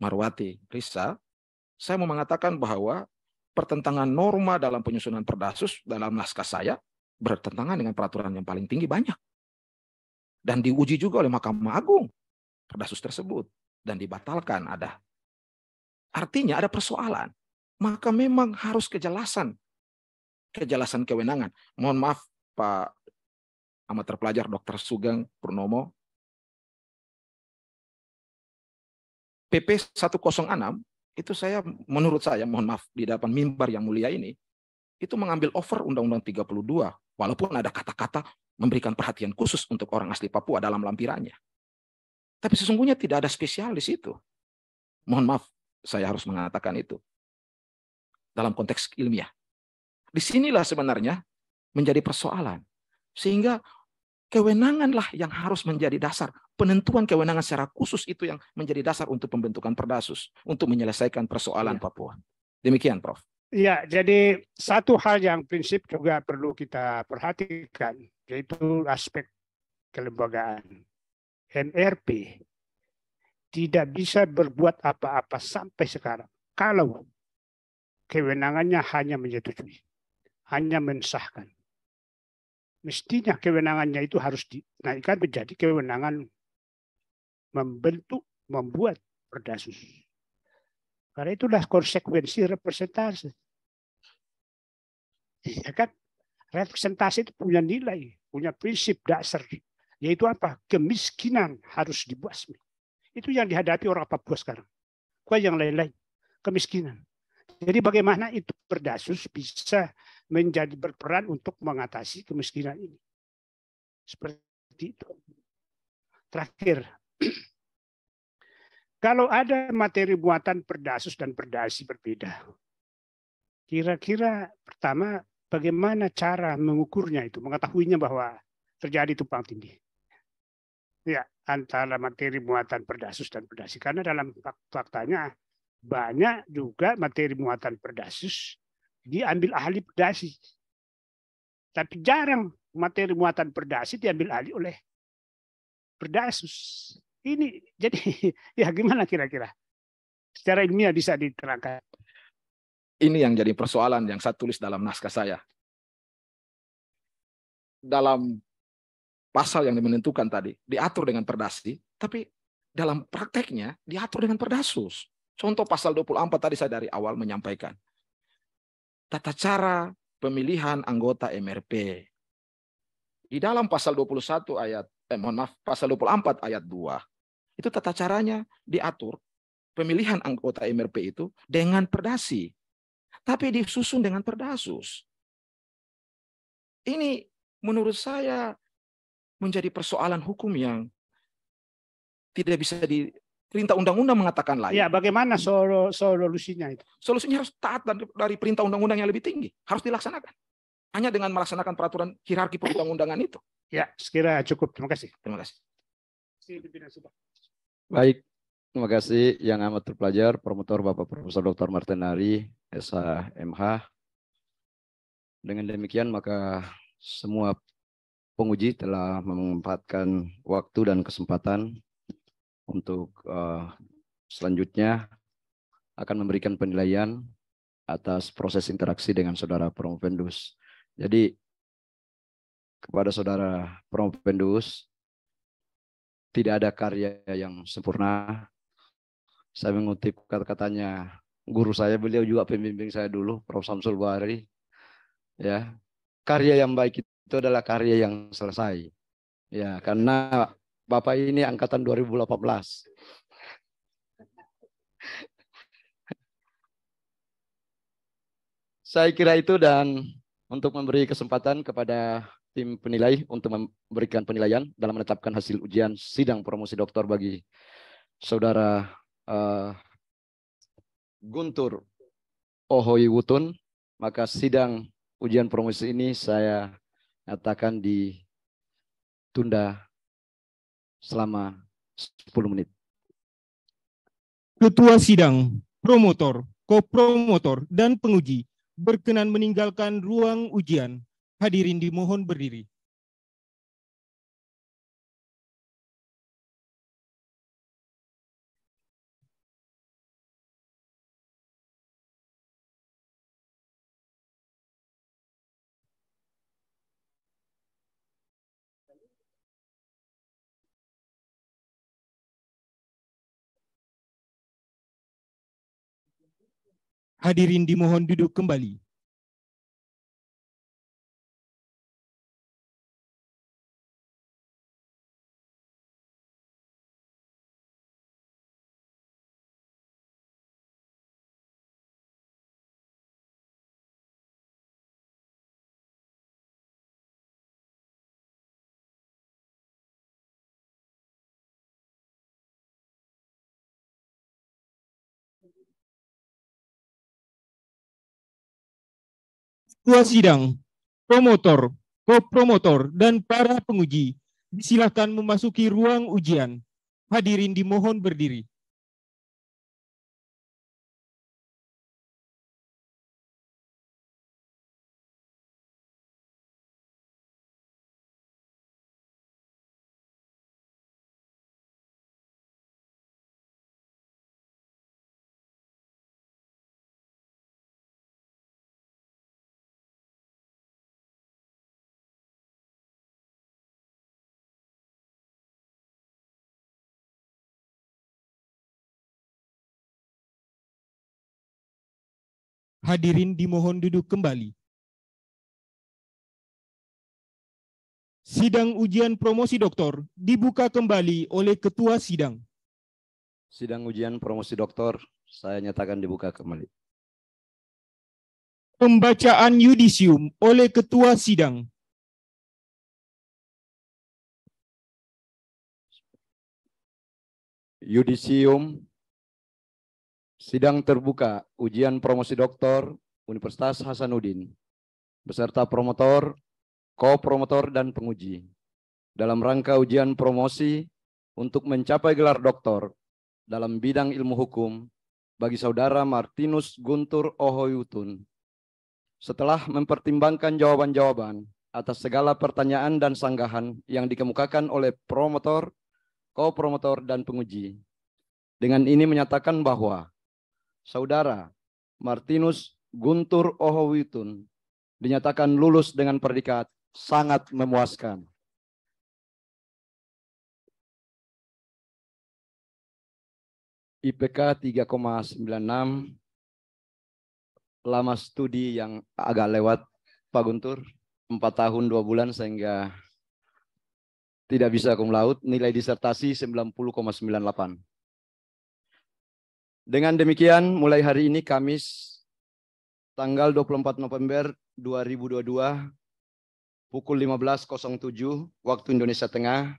Marwati Risa, saya mau mengatakan bahwa pertentangan norma dalam penyusunan Perdasus dalam naskah saya bertentangan dengan peraturan yang paling tinggi banyak dan diuji juga oleh Mahkamah Agung kasus tersebut dan dibatalkan ada. Artinya ada persoalan. Maka memang harus kejelasan. Kejelasan kewenangan. Mohon maaf Pak amat terpelajar Dr. Sugeng Purnomo. PP 106 itu saya menurut saya mohon maaf di depan mimbar yang mulia ini itu mengambil over Undang-Undang 32 Walaupun ada kata-kata memberikan perhatian khusus untuk orang asli Papua dalam lampirannya. Tapi sesungguhnya tidak ada spesialis itu. Mohon maaf, saya harus mengatakan itu. Dalam konteks ilmiah. Disinilah sebenarnya menjadi persoalan. Sehingga kewenanganlah yang harus menjadi dasar. Penentuan kewenangan secara khusus itu yang menjadi dasar untuk pembentukan perdasus. Untuk menyelesaikan persoalan ya. Papua. Demikian, Prof. Iya, jadi satu hal yang prinsip juga perlu kita perhatikan, yaitu aspek kelembagaan. MRP tidak bisa berbuat apa-apa sampai sekarang kalau kewenangannya hanya menyetujui, hanya mensahkan. Mestinya kewenangannya itu harus dinaikkan menjadi kewenangan membentuk, membuat perdasus. Karena itulah konsekuensi representasi ya kan? Representasi itu punya nilai, punya prinsip dasar, yaitu apa? Kemiskinan harus dibuasmi Itu yang dihadapi orang Papua sekarang. Kau yang lain-lain. Kemiskinan. Jadi bagaimana itu berdasus bisa menjadi berperan untuk mengatasi kemiskinan ini. Seperti itu. Terakhir, kalau ada materi buatan perdasus dan perdasi berbeda, kira-kira pertama bagaimana cara mengukurnya itu, mengetahuinya bahwa terjadi tumpang tindih. Ya, antara materi muatan perdasus dan perdasi. Karena dalam faktanya banyak juga materi muatan perdasus diambil ahli perdasi. Tapi jarang materi muatan perdasi diambil ahli oleh perdasus. Ini jadi ya gimana kira-kira? Secara ilmiah bisa diterangkan. Ini yang jadi persoalan yang saya tulis dalam naskah saya. Dalam pasal yang menentukan tadi, diatur dengan perdasi, tapi dalam prakteknya diatur dengan perdasus. Contoh pasal 24 tadi saya dari awal menyampaikan. Tata cara pemilihan anggota MRP. Di dalam pasal 21 ayat, eh, mohon maaf, pasal 24 ayat 2, itu tata caranya diatur pemilihan anggota MRP itu dengan perdasi tapi disusun dengan perdasus. Ini menurut saya menjadi persoalan hukum yang tidak bisa di perintah undang-undang mengatakan lain. Ya, bagaimana solusinya itu? Solusinya harus taat dari perintah undang-undang yang lebih tinggi, harus dilaksanakan. Hanya dengan melaksanakan peraturan hierarki perundang-undangan itu. Ya, sekira cukup. Terima kasih. Terima kasih. Baik, Terima kasih yang amat terpelajar, promotor Bapak Profesor Dr. Martin Nari, SHMH. MH. Dengan demikian maka semua penguji telah memanfaatkan waktu dan kesempatan untuk uh, selanjutnya akan memberikan penilaian atas proses interaksi dengan saudara promovendus. Jadi kepada saudara promovendus tidak ada karya yang sempurna, saya mengutip kata-katanya guru saya, beliau juga pembimbing saya dulu, Prof. Samsul Bahari. Ya, karya yang baik itu adalah karya yang selesai. Ya, karena Bapak ini angkatan 2018. saya kira itu dan untuk memberi kesempatan kepada tim penilai untuk memberikan penilaian dalam menetapkan hasil ujian sidang promosi doktor bagi saudara uh, Guntur Ohoi Wutun, maka sidang ujian promosi ini saya nyatakan ditunda selama 10 menit. Ketua sidang, promotor, kopromotor, dan penguji berkenan meninggalkan ruang ujian. Hadirin dimohon berdiri. Hadirin dimohon duduk kembali. ketua sidang, promotor, kopromotor, dan para penguji, silakan memasuki ruang ujian. Hadirin dimohon berdiri. Hadirin dimohon duduk kembali. Sidang ujian promosi doktor dibuka kembali oleh ketua sidang. Sidang ujian promosi doktor saya nyatakan dibuka kembali. Pembacaan yudisium oleh ketua sidang. Yudisium Sidang terbuka ujian promosi doktor Universitas Hasanuddin beserta promotor, kopromotor promotor dan penguji dalam rangka ujian promosi untuk mencapai gelar doktor dalam bidang ilmu hukum bagi saudara Martinus Guntur Ohoyutun. Setelah mempertimbangkan jawaban-jawaban atas segala pertanyaan dan sanggahan yang dikemukakan oleh promotor, kopromotor promotor dan penguji. Dengan ini menyatakan bahwa saudara Martinus Guntur Ohowitun dinyatakan lulus dengan predikat sangat memuaskan. IPK 3,96 lama studi yang agak lewat Pak Guntur 4 tahun 2 bulan sehingga tidak bisa kum laut nilai disertasi 90,98 dengan demikian, mulai hari ini Kamis tanggal 24 November 2022 pukul 15.07 waktu Indonesia Tengah,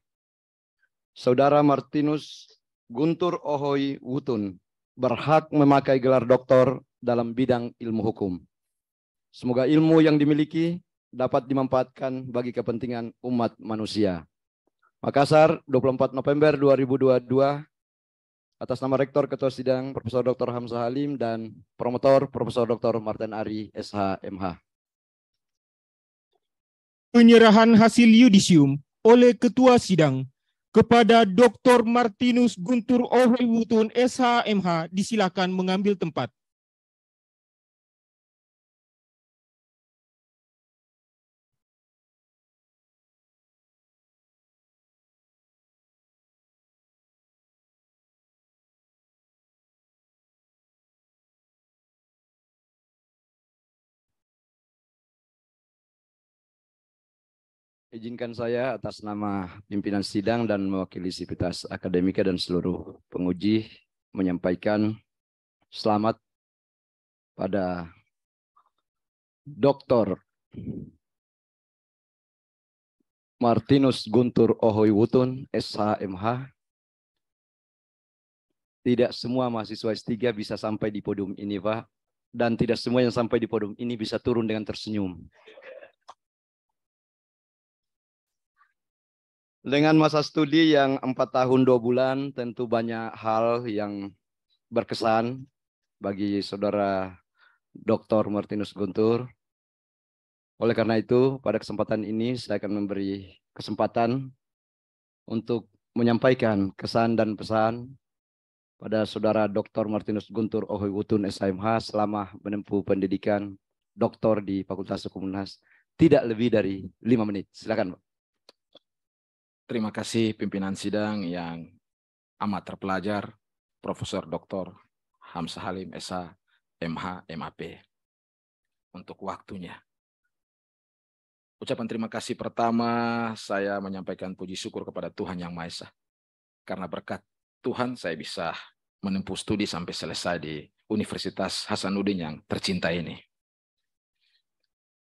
Saudara Martinus Guntur Ohoy Wutun berhak memakai gelar doktor dalam bidang ilmu hukum. Semoga ilmu yang dimiliki dapat dimanfaatkan bagi kepentingan umat manusia. Makassar, 24 November 2022 atas nama Rektor Ketua Sidang Profesor Dr. Hamzah Halim dan Promotor Profesor Dr. Martin Ari SHMH. Penyerahan hasil yudisium oleh Ketua Sidang kepada Dr. Martinus Guntur Wutun SHMH disilakan mengambil tempat. Izinkan saya atas nama pimpinan sidang dan mewakili Sivitas Akademika dan seluruh penguji menyampaikan selamat pada Dr. Martinus Guntur Ohoy Wutun, SHMH. Tidak semua mahasiswa S3 bisa sampai di podium ini, Pak. Dan tidak semua yang sampai di podium ini bisa turun dengan tersenyum. Dengan masa studi yang empat tahun dua bulan, tentu banyak hal yang berkesan bagi saudara Dr. Martinus Guntur. Oleh karena itu, pada kesempatan ini saya akan memberi kesempatan untuk menyampaikan kesan dan pesan pada saudara Dr. Martinus Guntur Ohiwutun Wutun SMH selama menempuh pendidikan doktor di Fakultas Hukum Unas tidak lebih dari lima menit. Silakan, Pak. Terima kasih pimpinan sidang yang amat terpelajar, Profesor Dr. Hamsa Halim Esa, MH, MAP, untuk waktunya. Ucapan terima kasih pertama, saya menyampaikan puji syukur kepada Tuhan Yang Maha Esa. Karena berkat Tuhan, saya bisa menempuh studi sampai selesai di Universitas Hasanuddin yang tercinta ini.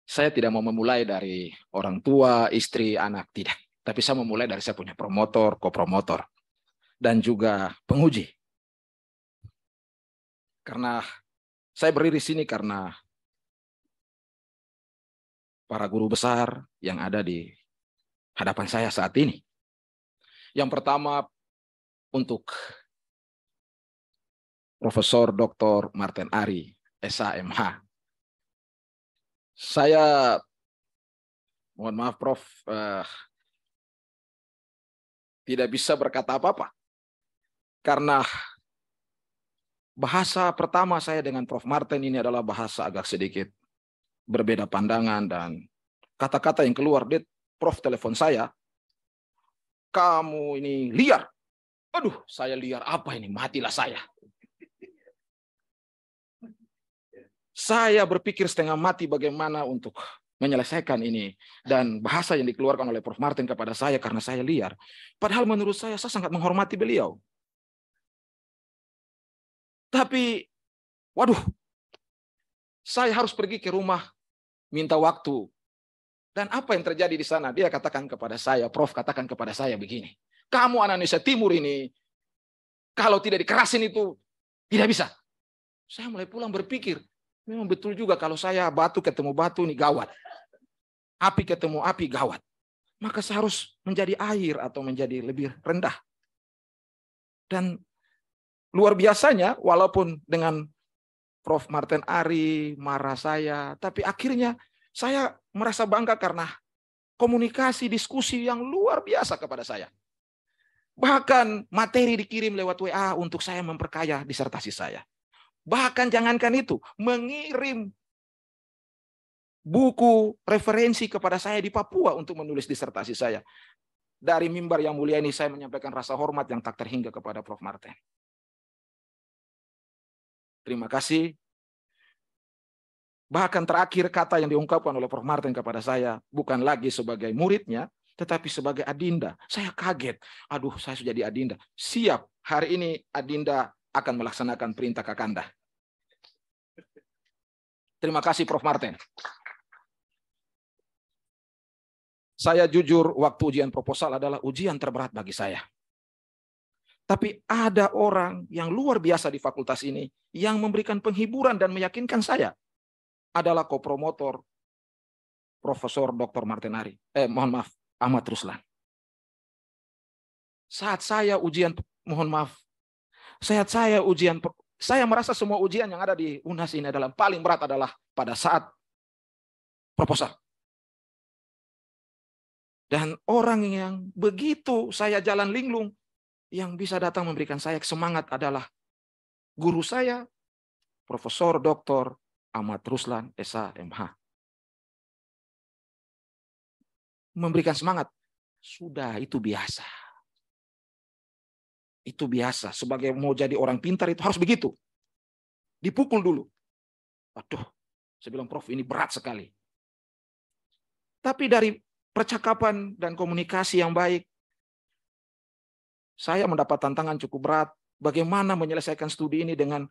Saya tidak mau memulai dari orang tua, istri, anak, tidak tapi saya memulai dari saya punya promotor, kopromotor, dan juga penguji. Karena saya berdiri sini karena para guru besar yang ada di hadapan saya saat ini. Yang pertama untuk Profesor Dr. Martin Ari, SAMH. Saya mohon maaf Prof, eh, tidak bisa berkata apa-apa. Karena bahasa pertama saya dengan Prof. Martin ini adalah bahasa agak sedikit berbeda pandangan dan kata-kata yang keluar dia Prof telepon saya, kamu ini liar. Aduh, saya liar apa ini? Matilah saya. Saya berpikir setengah mati bagaimana untuk menyelesaikan ini dan bahasa yang dikeluarkan oleh Prof Martin kepada saya karena saya liar. Padahal menurut saya saya sangat menghormati beliau. Tapi waduh saya harus pergi ke rumah minta waktu. Dan apa yang terjadi di sana? Dia katakan kepada saya, Prof katakan kepada saya begini. Kamu anak Indonesia Timur ini kalau tidak dikerasin itu tidak bisa. Saya mulai pulang berpikir, memang betul juga kalau saya batu ketemu batu nih gawat api ketemu api gawat. Maka seharus menjadi air atau menjadi lebih rendah. Dan luar biasanya walaupun dengan Prof. Martin Ari marah saya, tapi akhirnya saya merasa bangga karena komunikasi, diskusi yang luar biasa kepada saya. Bahkan materi dikirim lewat WA untuk saya memperkaya disertasi saya. Bahkan jangankan itu, mengirim buku referensi kepada saya di Papua untuk menulis disertasi saya. Dari mimbar yang mulia ini saya menyampaikan rasa hormat yang tak terhingga kepada Prof. Martin. Terima kasih. Bahkan terakhir kata yang diungkapkan oleh Prof. Martin kepada saya bukan lagi sebagai muridnya, tetapi sebagai adinda. Saya kaget. Aduh, saya sudah jadi adinda. Siap, hari ini adinda akan melaksanakan perintah Kakanda. Terima kasih Prof. Martin. Saya jujur waktu ujian proposal adalah ujian terberat bagi saya. Tapi ada orang yang luar biasa di fakultas ini yang memberikan penghiburan dan meyakinkan saya adalah kopromotor Profesor Dr. Martinari. Eh, mohon maaf, Ahmad Ruslan. Saat saya ujian, mohon maaf, saat saya ujian, saya merasa semua ujian yang ada di UNAS ini adalah paling berat adalah pada saat proposal. Dan orang yang begitu saya jalan linglung, yang bisa datang memberikan saya semangat adalah guru saya, Profesor Dr. Ahmad Ruslan SAMH. Memberikan semangat, sudah itu biasa. Itu biasa. Sebagai mau jadi orang pintar itu harus begitu. Dipukul dulu. Aduh, saya bilang Prof ini berat sekali. Tapi dari percakapan dan komunikasi yang baik. Saya mendapat tantangan cukup berat bagaimana menyelesaikan studi ini dengan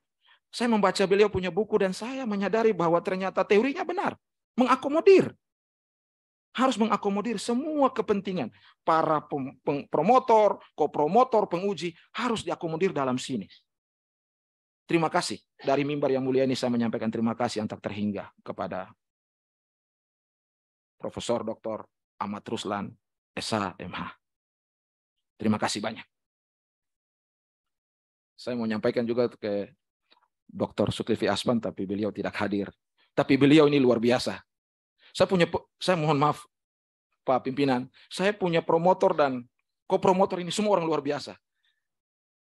saya membaca beliau punya buku dan saya menyadari bahwa ternyata teorinya benar, mengakomodir. Harus mengakomodir semua kepentingan. Para promotor, kopromotor, penguji harus diakomodir dalam sini. Terima kasih. Dari mimbar yang mulia ini saya menyampaikan terima kasih yang tak terhingga kepada Profesor Dr. Ahmad Ruslan, Esa MH. Terima kasih banyak. Saya mau menyampaikan juga ke Dr. Sutlifi Asman, tapi beliau tidak hadir. Tapi beliau ini luar biasa. Saya punya, saya mohon maaf Pak Pimpinan, saya punya promotor dan kopromotor ini semua orang luar biasa.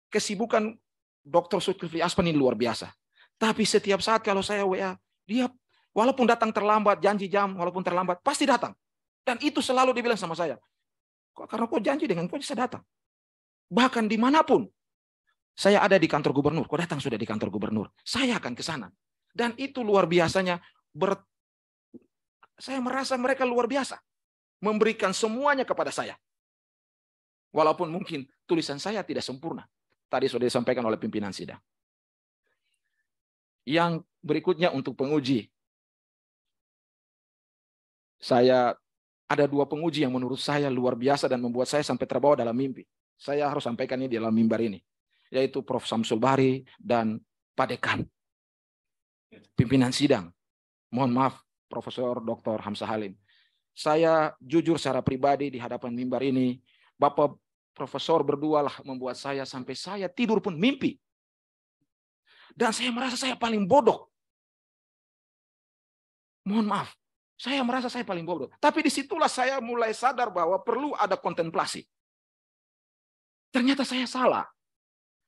Kesibukan Dr. Sutlifi Asman ini luar biasa. Tapi setiap saat kalau saya WA, dia walaupun datang terlambat, janji jam, walaupun terlambat, pasti datang. Dan itu selalu dibilang sama saya. Kok Karena kau janji dengan kau bisa datang. Bahkan dimanapun. Saya ada di kantor gubernur. Kau datang sudah di kantor gubernur. Saya akan ke sana. Dan itu luar biasanya. Ber... Saya merasa mereka luar biasa. Memberikan semuanya kepada saya. Walaupun mungkin tulisan saya tidak sempurna. Tadi sudah disampaikan oleh pimpinan sidang. Yang berikutnya untuk penguji. Saya ada dua penguji yang menurut saya luar biasa dan membuat saya sampai terbawa dalam mimpi. Saya harus sampaikan ini di dalam mimbar ini, yaitu Prof. Samsul Bahri dan Padekan, pimpinan sidang. Mohon maaf, Profesor Dr. Hamzah Halim. Saya jujur secara pribadi di hadapan mimbar ini, Bapak Profesor berdualah membuat saya sampai saya tidur pun mimpi. Dan saya merasa saya paling bodoh. Mohon maaf, saya merasa saya paling bodoh. Tapi disitulah saya mulai sadar bahwa perlu ada kontemplasi. Ternyata saya salah.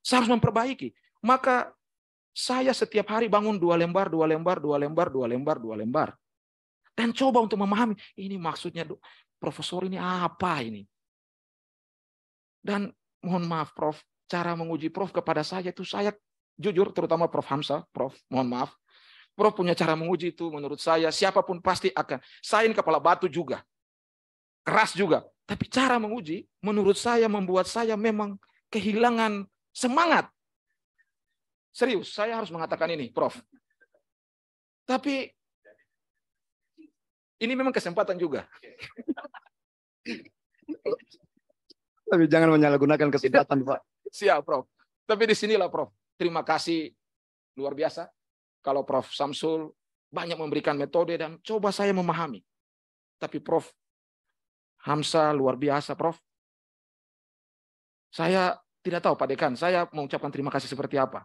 Saya harus memperbaiki. Maka saya setiap hari bangun dua lembar, dua lembar, dua lembar, dua lembar, dua lembar. Dan coba untuk memahami, ini maksudnya profesor ini apa ini? Dan mohon maaf Prof, cara menguji Prof kepada saya itu saya jujur, terutama Prof Hamsa, Prof, mohon maaf, Prof punya cara menguji itu menurut saya siapapun pasti akan sain kepala batu juga. Keras juga. Tapi cara menguji menurut saya membuat saya memang kehilangan semangat. Serius, saya harus mengatakan ini, Prof. Tapi ini memang kesempatan juga. Tapi jangan menyalahgunakan kesempatan, Pak. Siap, Prof. Tapi di sinilah, Prof. Terima kasih luar biasa kalau Prof. Samsul banyak memberikan metode dan coba saya memahami. Tapi Prof. Hamsa luar biasa, Prof. Saya tidak tahu Pak Dekan, saya mengucapkan terima kasih seperti apa.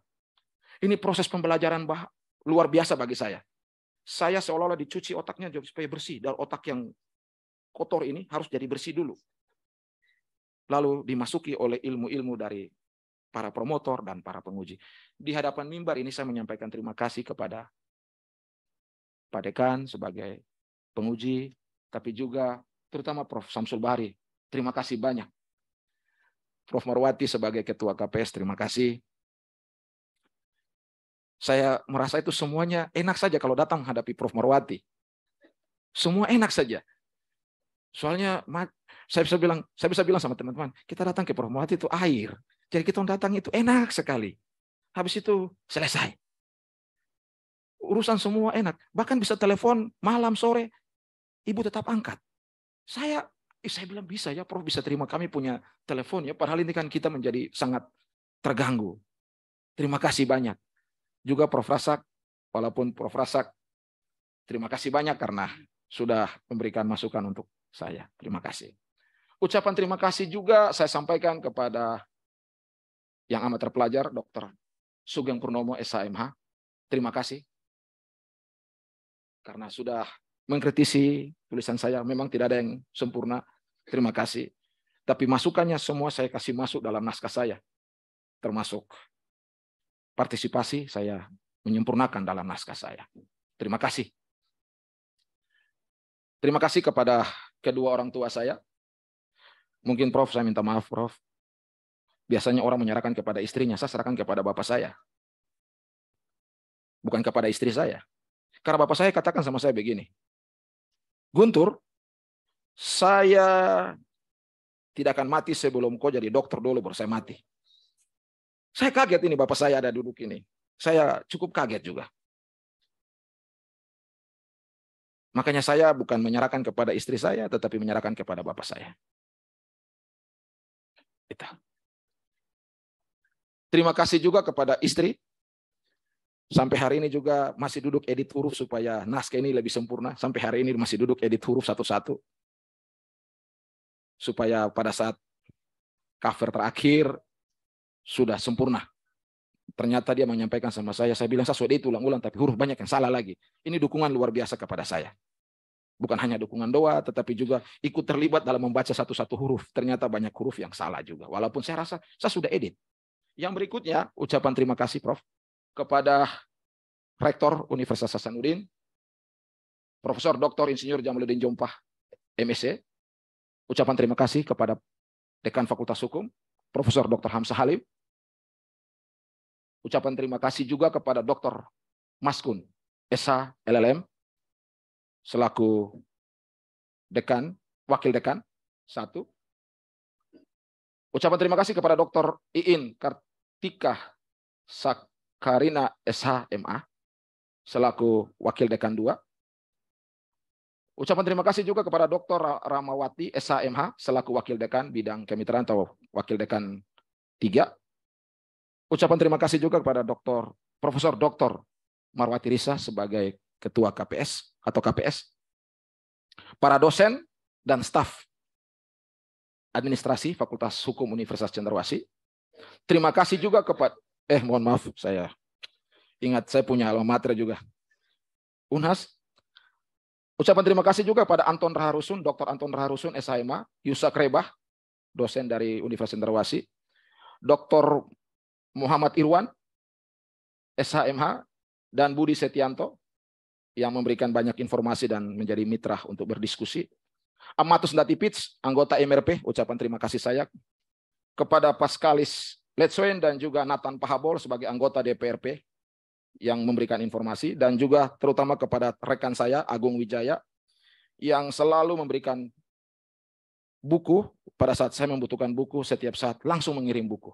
Ini proses pembelajaran bah luar biasa bagi saya. Saya seolah-olah dicuci otaknya supaya bersih. Dan otak yang kotor ini harus jadi bersih dulu. Lalu dimasuki oleh ilmu-ilmu dari para promotor dan para penguji. Di hadapan mimbar ini saya menyampaikan terima kasih kepada Pak Dekan sebagai penguji, tapi juga terutama Prof. Samsul Bahri. Terima kasih banyak. Prof. Marwati sebagai Ketua KPS, terima kasih. Saya merasa itu semuanya enak saja kalau datang menghadapi Prof. Marwati. Semua enak saja. Soalnya saya bisa bilang, saya bisa bilang sama teman-teman, kita datang ke Prof. Marwati itu air. Jadi kita datang itu enak sekali. Habis itu selesai. Urusan semua enak. Bahkan bisa telepon malam, sore. Ibu tetap angkat. Saya eh, saya bilang bisa ya, Prof bisa terima kami punya telepon ya. Padahal ini kan kita menjadi sangat terganggu. Terima kasih banyak. Juga Prof Rasak, walaupun Prof Rasak, terima kasih banyak karena sudah memberikan masukan untuk saya. Terima kasih. Ucapan terima kasih juga saya sampaikan kepada yang amat terpelajar, Dr. Sugeng Purnomo, SHMH. Terima kasih. Karena sudah mengkritisi tulisan saya, memang tidak ada yang sempurna. Terima kasih. Tapi masukannya semua saya kasih masuk dalam naskah saya. Termasuk partisipasi saya menyempurnakan dalam naskah saya. Terima kasih. Terima kasih kepada kedua orang tua saya. Mungkin Prof, saya minta maaf Prof. Biasanya orang menyerahkan kepada istrinya, saya serahkan kepada bapak saya. Bukan kepada istri saya. Karena bapak saya katakan sama saya begini, Guntur, saya tidak akan mati sebelum kau jadi dokter dulu baru saya mati. Saya kaget ini bapak saya ada duduk ini. Saya cukup kaget juga. Makanya saya bukan menyerahkan kepada istri saya, tetapi menyerahkan kepada bapak saya. Itu. Terima kasih juga kepada istri. Sampai hari ini juga masih duduk edit huruf supaya naskah ini lebih sempurna. Sampai hari ini masih duduk edit huruf satu-satu. Supaya pada saat cover terakhir sudah sempurna. Ternyata dia menyampaikan sama saya, saya bilang saya sudah ulang ulang tapi huruf banyak yang salah lagi. Ini dukungan luar biasa kepada saya. Bukan hanya dukungan doa, tetapi juga ikut terlibat dalam membaca satu-satu huruf. Ternyata banyak huruf yang salah juga. Walaupun saya rasa saya sudah edit. Yang berikutnya, ucapan terima kasih Prof. kepada Rektor Universitas Hasanuddin, Profesor Dr. Insinyur Jamaluddin Jompah, MSc. Ucapan terima kasih kepada Dekan Fakultas Hukum, Profesor Dr. Hamzah Halim. Ucapan terima kasih juga kepada Dr. Maskun, SH LLM, selaku Dekan, Wakil Dekan, satu. Ucapan terima kasih kepada Dr. Iin Kart. Tikah Sakarina SHMA selaku Wakil Dekan 2. Ucapan terima kasih juga kepada Dr. Ramawati SHMH selaku Wakil Dekan Bidang Kemitraan atau Wakil Dekan 3. Ucapan terima kasih juga kepada Dr. Profesor Dr. Marwati Risa sebagai Ketua KPS atau KPS. Para dosen dan staf administrasi Fakultas Hukum Universitas Cendrawasih, Terima kasih juga kepada eh mohon maaf saya ingat saya punya alamatnya juga. Unhas Ucapan terima kasih juga pada Anton Raharusun, Dr. Anton Raharusun, SHMA, Yusa Krebah, dosen dari Universitas Darwasi, Dr. Muhammad Irwan, SHMH, dan Budi Setianto, yang memberikan banyak informasi dan menjadi mitra untuk berdiskusi. Amatus Ndati Pits, anggota MRP, ucapan terima kasih saya kepada Pascalis Letsoen dan juga Nathan Pahabol sebagai anggota DPRP yang memberikan informasi dan juga terutama kepada rekan saya Agung Wijaya yang selalu memberikan buku pada saat saya membutuhkan buku setiap saat langsung mengirim buku.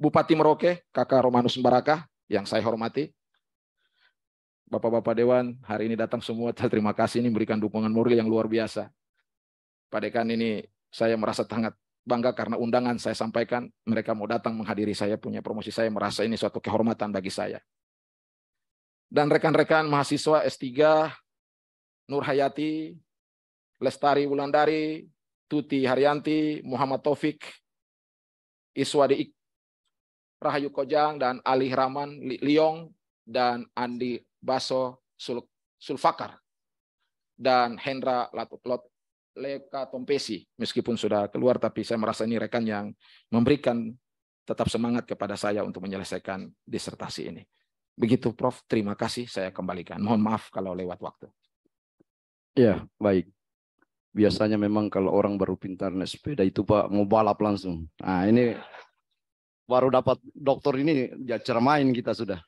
Bupati Merauke, Kakak Romanus Baraka yang saya hormati. Bapak-bapak dewan hari ini datang semua terima kasih ini memberikan dukungan moral yang luar biasa. Padekan ini saya merasa sangat bangga karena undangan saya sampaikan mereka mau datang menghadiri saya punya promosi saya merasa ini suatu kehormatan bagi saya. Dan rekan-rekan mahasiswa S3 Nur Hayati, Lestari Wulandari, Tuti Haryanti, Muhammad Taufik, Iswadi Ik, Rahayu Kojang dan Ali Rahman Liong dan Andi Baso Sulfakar dan Hendra Lat Leka Tompesi. Meskipun sudah keluar, tapi saya merasa ini rekan yang memberikan tetap semangat kepada saya untuk menyelesaikan disertasi ini. Begitu Prof, terima kasih saya kembalikan. Mohon maaf kalau lewat waktu. Ya, baik. Biasanya memang kalau orang baru pintar naik sepeda itu Pak mau balap langsung. Nah, ini baru dapat dokter ini ya cermain kita sudah.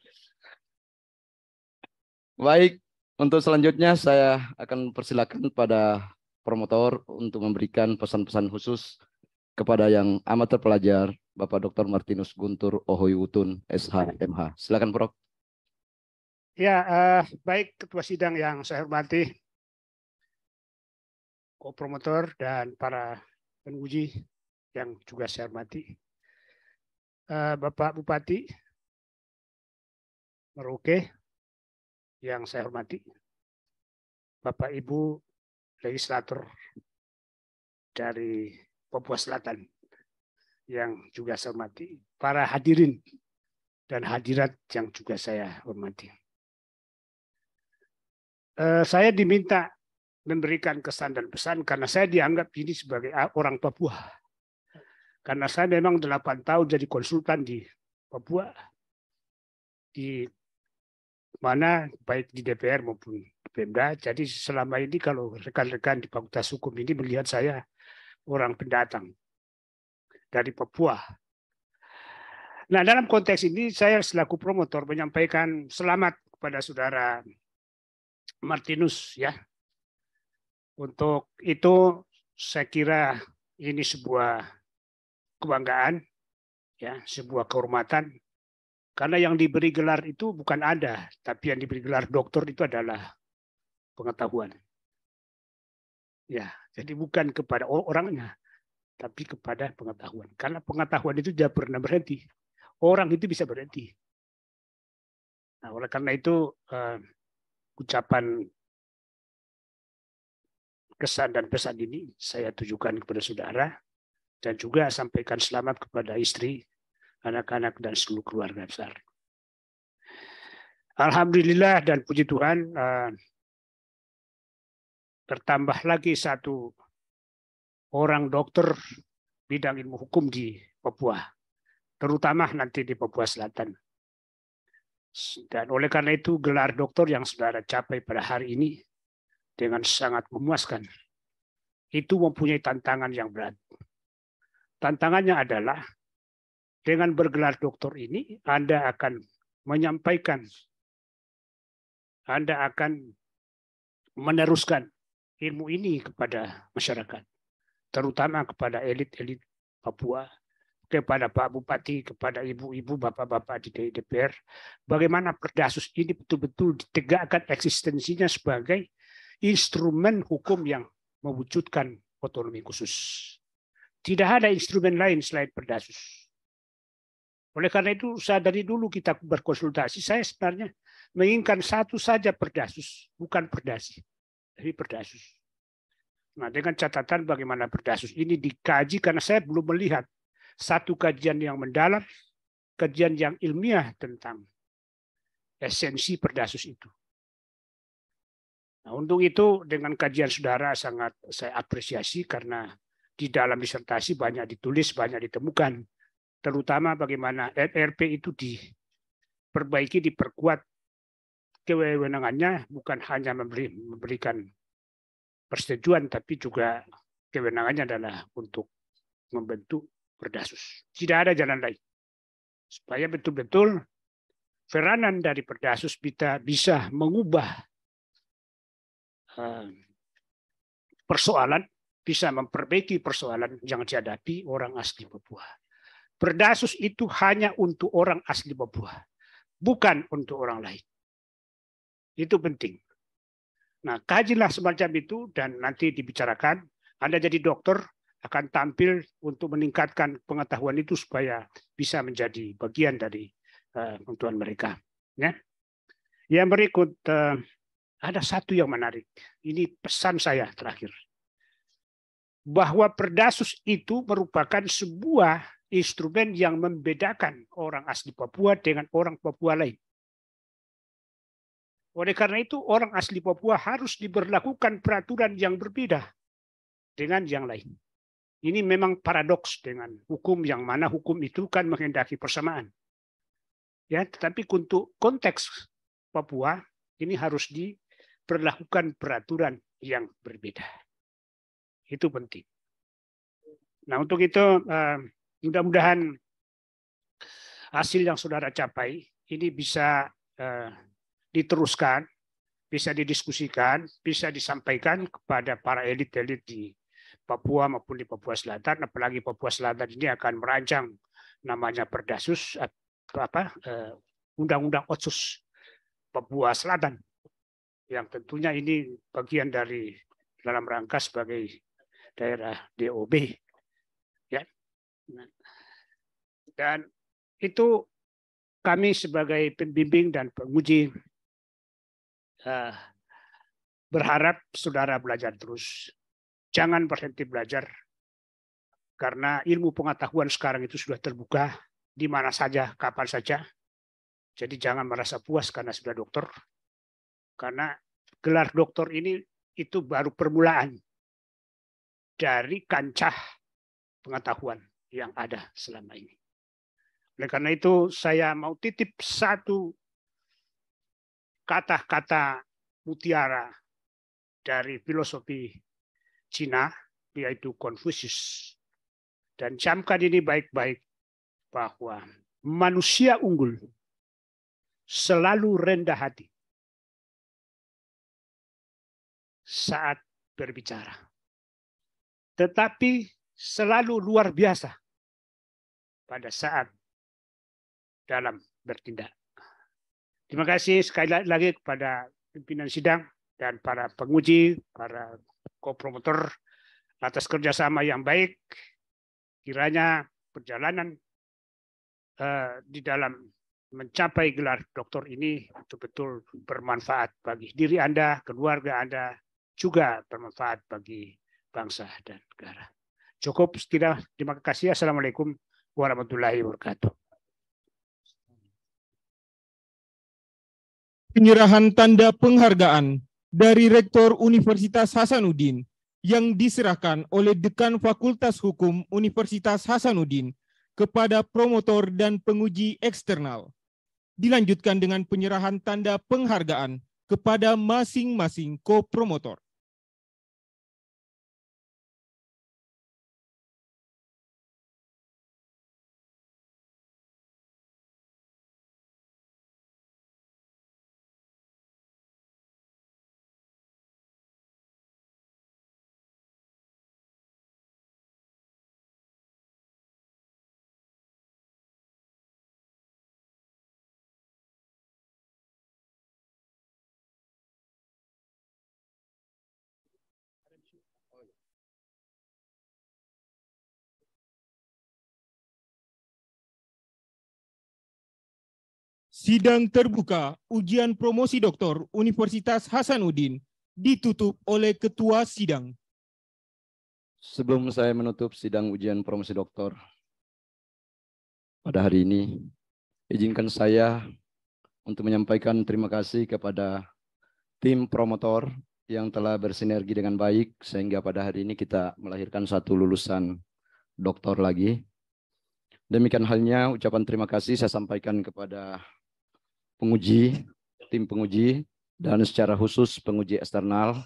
Baik, untuk selanjutnya saya akan persilakan pada promotor untuk memberikan pesan-pesan khusus kepada yang amatir pelajar Bapak Dr. Martinus Guntur Ohoy Utun SHMH. Silakan Prof. Ya, eh, baik ketua sidang yang saya hormati, kopromotor dan para penguji yang juga saya hormati. Eh, Bapak Bupati Merauke yang saya hormati. Bapak Ibu legislator dari Papua Selatan yang juga saya hormati, para hadirin dan hadirat yang juga saya hormati. Eh, saya diminta memberikan kesan dan pesan karena saya dianggap ini sebagai orang Papua. Karena saya memang 8 tahun jadi konsultan di Papua, di mana baik di DPR maupun Pemda. Jadi selama ini kalau rekan-rekan di Fakultas Hukum ini melihat saya orang pendatang dari Papua. Nah, dalam konteks ini saya selaku promotor menyampaikan selamat kepada saudara Martinus ya. Untuk itu saya kira ini sebuah kebanggaan ya, sebuah kehormatan karena yang diberi gelar itu bukan ada, tapi yang diberi gelar doktor itu adalah pengetahuan. Ya, jadi bukan kepada orangnya, tapi kepada pengetahuan. Karena pengetahuan itu tidak pernah berhenti. Orang itu bisa berhenti. Nah, oleh karena itu uh, ucapan kesan dan pesan ini saya tujukan kepada saudara dan juga sampaikan selamat kepada istri anak-anak dan seluruh keluarga besar. Alhamdulillah dan puji Tuhan bertambah eh, lagi satu orang dokter bidang ilmu hukum di Papua, terutama nanti di Papua Selatan. Dan oleh karena itu gelar dokter yang saudara capai pada hari ini dengan sangat memuaskan. Itu mempunyai tantangan yang berat. Tantangannya adalah dengan bergelar doktor ini, Anda akan menyampaikan, Anda akan meneruskan ilmu ini kepada masyarakat, terutama kepada elit-elit Papua, kepada Pak Bupati, kepada ibu-ibu, bapak-bapak di DPR, bagaimana Perdasus ini betul-betul ditegakkan eksistensinya sebagai instrumen hukum yang mewujudkan otonomi khusus. Tidak ada instrumen lain selain Perdasus. Oleh karena itu, dari dulu kita berkonsultasi. Saya sebenarnya menginginkan satu saja perdasus, bukan perdasi. tapi perdasus. Nah, dengan catatan bagaimana perdasus ini dikaji karena saya belum melihat satu kajian yang mendalam, kajian yang ilmiah tentang esensi perdasus itu. Nah, untung itu dengan kajian saudara sangat saya apresiasi karena di dalam disertasi banyak ditulis, banyak ditemukan terutama bagaimana RRP itu diperbaiki, diperkuat kewenangannya bukan hanya memberi, memberikan persetujuan, tapi juga kewenangannya adalah untuk membentuk Perdasus. Tidak ada jalan lain. Supaya betul-betul peranan dari Perdasus kita bisa mengubah eh, persoalan, bisa memperbaiki persoalan yang dihadapi orang asli Papua. Berdasus itu hanya untuk orang asli Papua, bukan untuk orang lain. Itu penting. Nah, kajilah semacam itu dan nanti dibicarakan. Anda jadi dokter akan tampil untuk meningkatkan pengetahuan itu supaya bisa menjadi bagian dari uh, kebutuhan mereka. Ya. Yang berikut eh, ada satu yang menarik. Ini pesan saya terakhir bahwa Perdasus itu merupakan sebuah instrumen yang membedakan orang asli Papua dengan orang Papua lain. Oleh karena itu, orang asli Papua harus diberlakukan peraturan yang berbeda dengan yang lain. Ini memang paradoks dengan hukum yang mana hukum itu kan menghendaki persamaan. Ya, tetapi untuk konteks Papua ini harus diperlakukan peraturan yang berbeda. Itu penting. Nah, untuk itu eh, Mudah-mudahan hasil yang saudara capai ini bisa eh, diteruskan, bisa didiskusikan, bisa disampaikan kepada para elit-elit di Papua maupun di Papua Selatan, apalagi Papua Selatan ini akan merancang namanya Perdasus apa eh, undang-undang otsus Papua Selatan yang tentunya ini bagian dari dalam rangka sebagai daerah DOB dan itu kami sebagai pembimbing dan penguji eh, berharap saudara belajar terus. Jangan berhenti belajar karena ilmu pengetahuan sekarang itu sudah terbuka di mana saja, kapan saja. Jadi jangan merasa puas karena sudah dokter. Karena gelar dokter ini itu baru permulaan dari kancah pengetahuan yang ada selama ini. Oleh karena itu saya mau titip satu kata-kata mutiara dari filosofi Cina yaitu Konfusius. Dan camkan ini baik-baik bahwa manusia unggul selalu rendah hati saat berbicara. Tetapi selalu luar biasa pada saat dalam bertindak. Terima kasih sekali lagi kepada pimpinan sidang dan para penguji, para kopromotor atas kerjasama yang baik. Kiranya perjalanan uh, di dalam mencapai gelar doktor ini betul-betul bermanfaat bagi diri Anda, keluarga Anda, juga bermanfaat bagi bangsa dan negara. Cukup sekian. Terima kasih. Assalamualaikum warahmatullahi wabarakatuh. Penyerahan tanda penghargaan dari Rektor Universitas Hasanuddin yang diserahkan oleh Dekan Fakultas Hukum Universitas Hasanuddin kepada promotor dan penguji eksternal. Dilanjutkan dengan penyerahan tanda penghargaan kepada masing-masing kopromotor. Sidang terbuka ujian promosi doktor Universitas Hasanuddin ditutup oleh ketua sidang. Sebelum saya menutup sidang ujian promosi doktor pada hari ini, izinkan saya untuk menyampaikan terima kasih kepada tim promotor yang telah bersinergi dengan baik sehingga pada hari ini kita melahirkan satu lulusan doktor lagi. Demikian halnya ucapan terima kasih saya sampaikan kepada penguji, tim penguji, dan secara khusus penguji eksternal.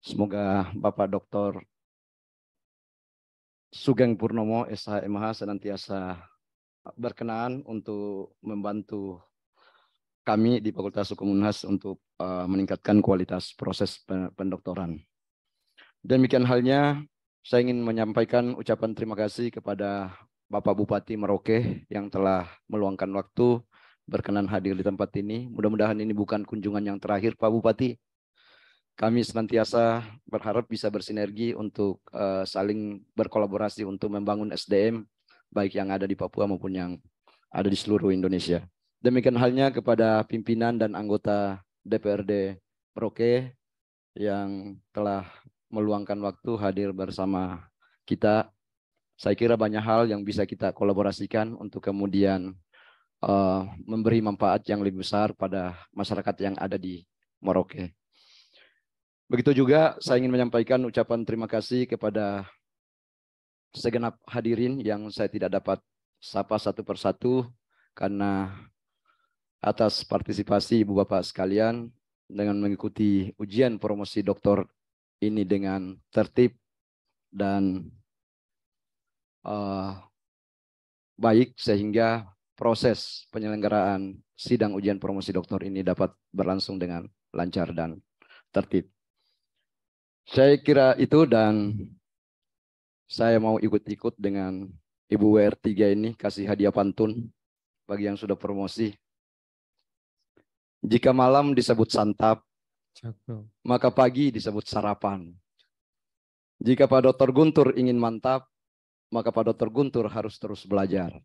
Semoga Bapak Dr. Sugeng Purnomo SHMH senantiasa berkenan untuk membantu kami di Fakultas Hukum Unhas untuk uh, meningkatkan kualitas proses pendoktoran. Demikian halnya, saya ingin menyampaikan ucapan terima kasih kepada Bapak Bupati Merauke yang telah meluangkan waktu berkenan hadir di tempat ini. Mudah-mudahan ini bukan kunjungan yang terakhir Pak Bupati. Kami senantiasa berharap bisa bersinergi untuk uh, saling berkolaborasi untuk membangun SDM baik yang ada di Papua maupun yang ada di seluruh Indonesia. Demikian halnya kepada pimpinan dan anggota DPRD Proke yang telah meluangkan waktu hadir bersama kita. Saya kira banyak hal yang bisa kita kolaborasikan untuk kemudian uh, memberi manfaat yang lebih besar pada masyarakat yang ada di Merauke. Begitu juga saya ingin menyampaikan ucapan terima kasih kepada segenap hadirin yang saya tidak dapat sapa satu persatu karena atas partisipasi Ibu Bapak sekalian dengan mengikuti ujian promosi doktor ini dengan tertib dan uh, baik sehingga proses penyelenggaraan sidang ujian promosi doktor ini dapat berlangsung dengan lancar dan tertib. Saya kira itu dan saya mau ikut-ikut dengan Ibu WR3 ini kasih hadiah pantun bagi yang sudah promosi. Jika malam disebut santap, maka pagi disebut sarapan. Jika Pak Dr. Guntur ingin mantap, maka Pak Dr. Guntur harus terus belajar.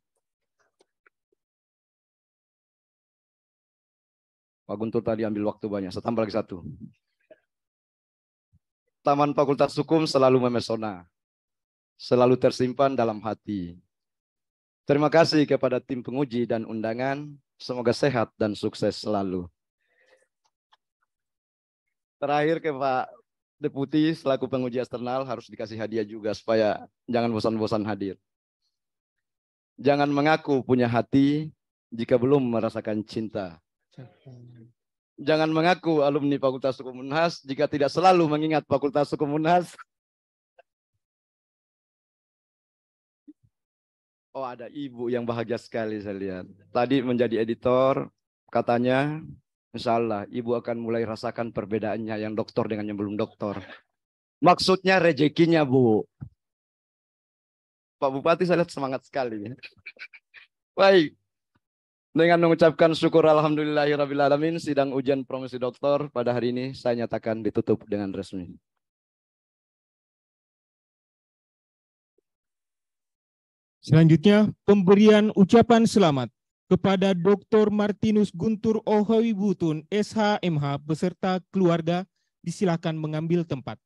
Pak Guntur tadi ambil waktu banyak. Saya tambah lagi satu. Taman Fakultas Hukum selalu memesona, selalu tersimpan dalam hati. Terima kasih kepada tim penguji dan undangan. Semoga sehat dan sukses selalu. Terakhir ke Pak Deputi selaku penguji eksternal harus dikasih hadiah juga supaya jangan bosan-bosan hadir. Jangan mengaku punya hati jika belum merasakan cinta jangan mengaku alumni Fakultas Hukum Unhas jika tidak selalu mengingat Fakultas Hukum Unhas. Oh, ada ibu yang bahagia sekali saya lihat. Tadi menjadi editor, katanya, insya Allah ibu akan mulai rasakan perbedaannya yang dokter dengan yang belum dokter. Maksudnya rezekinya, Bu. Pak Bupati saya lihat semangat sekali. Baik, dengan mengucapkan syukur alhamdulillahirrahmanirrahim, sidang ujian promosi doktor pada hari ini saya nyatakan ditutup dengan resmi. Selanjutnya, pemberian ucapan selamat kepada Dr. Martinus Guntur Ohoi Butun, SHMH, beserta keluarga, disilakan mengambil tempat.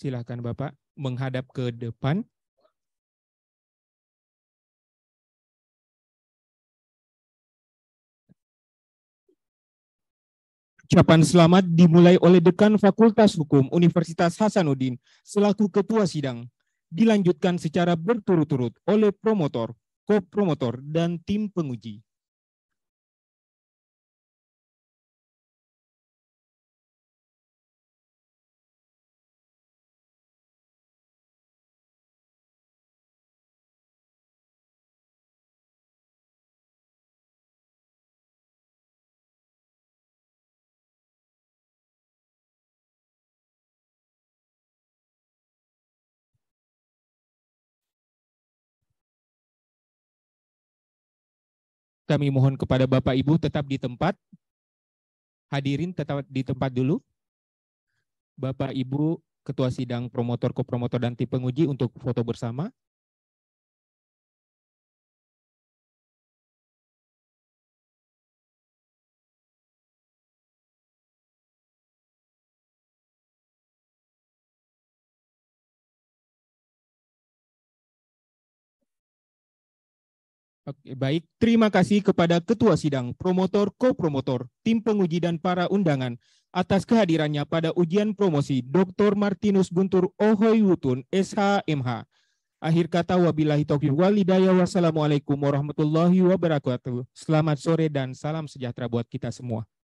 Silahkan Bapak menghadap ke depan. Ucapan selamat dimulai oleh Dekan Fakultas Hukum Universitas Hasanuddin selaku Ketua Sidang. Dilanjutkan secara berturut-turut oleh promotor, kopromotor, dan tim penguji. Kami mohon kepada Bapak Ibu tetap di tempat. Hadirin tetap di tempat dulu. Bapak Ibu Ketua Sidang Promotor, Kopromotor, dan Tim Penguji untuk foto bersama. Oke, baik. Terima kasih kepada Ketua Sidang, Promotor, Kopromotor, Tim Penguji dan para undangan atas kehadirannya pada ujian promosi Dr. Martinus Guntur Ohoy Wutun, SHMH. Akhir kata wabillahi taufiq walidaya wassalamualaikum warahmatullahi wabarakatuh. Selamat sore dan salam sejahtera buat kita semua.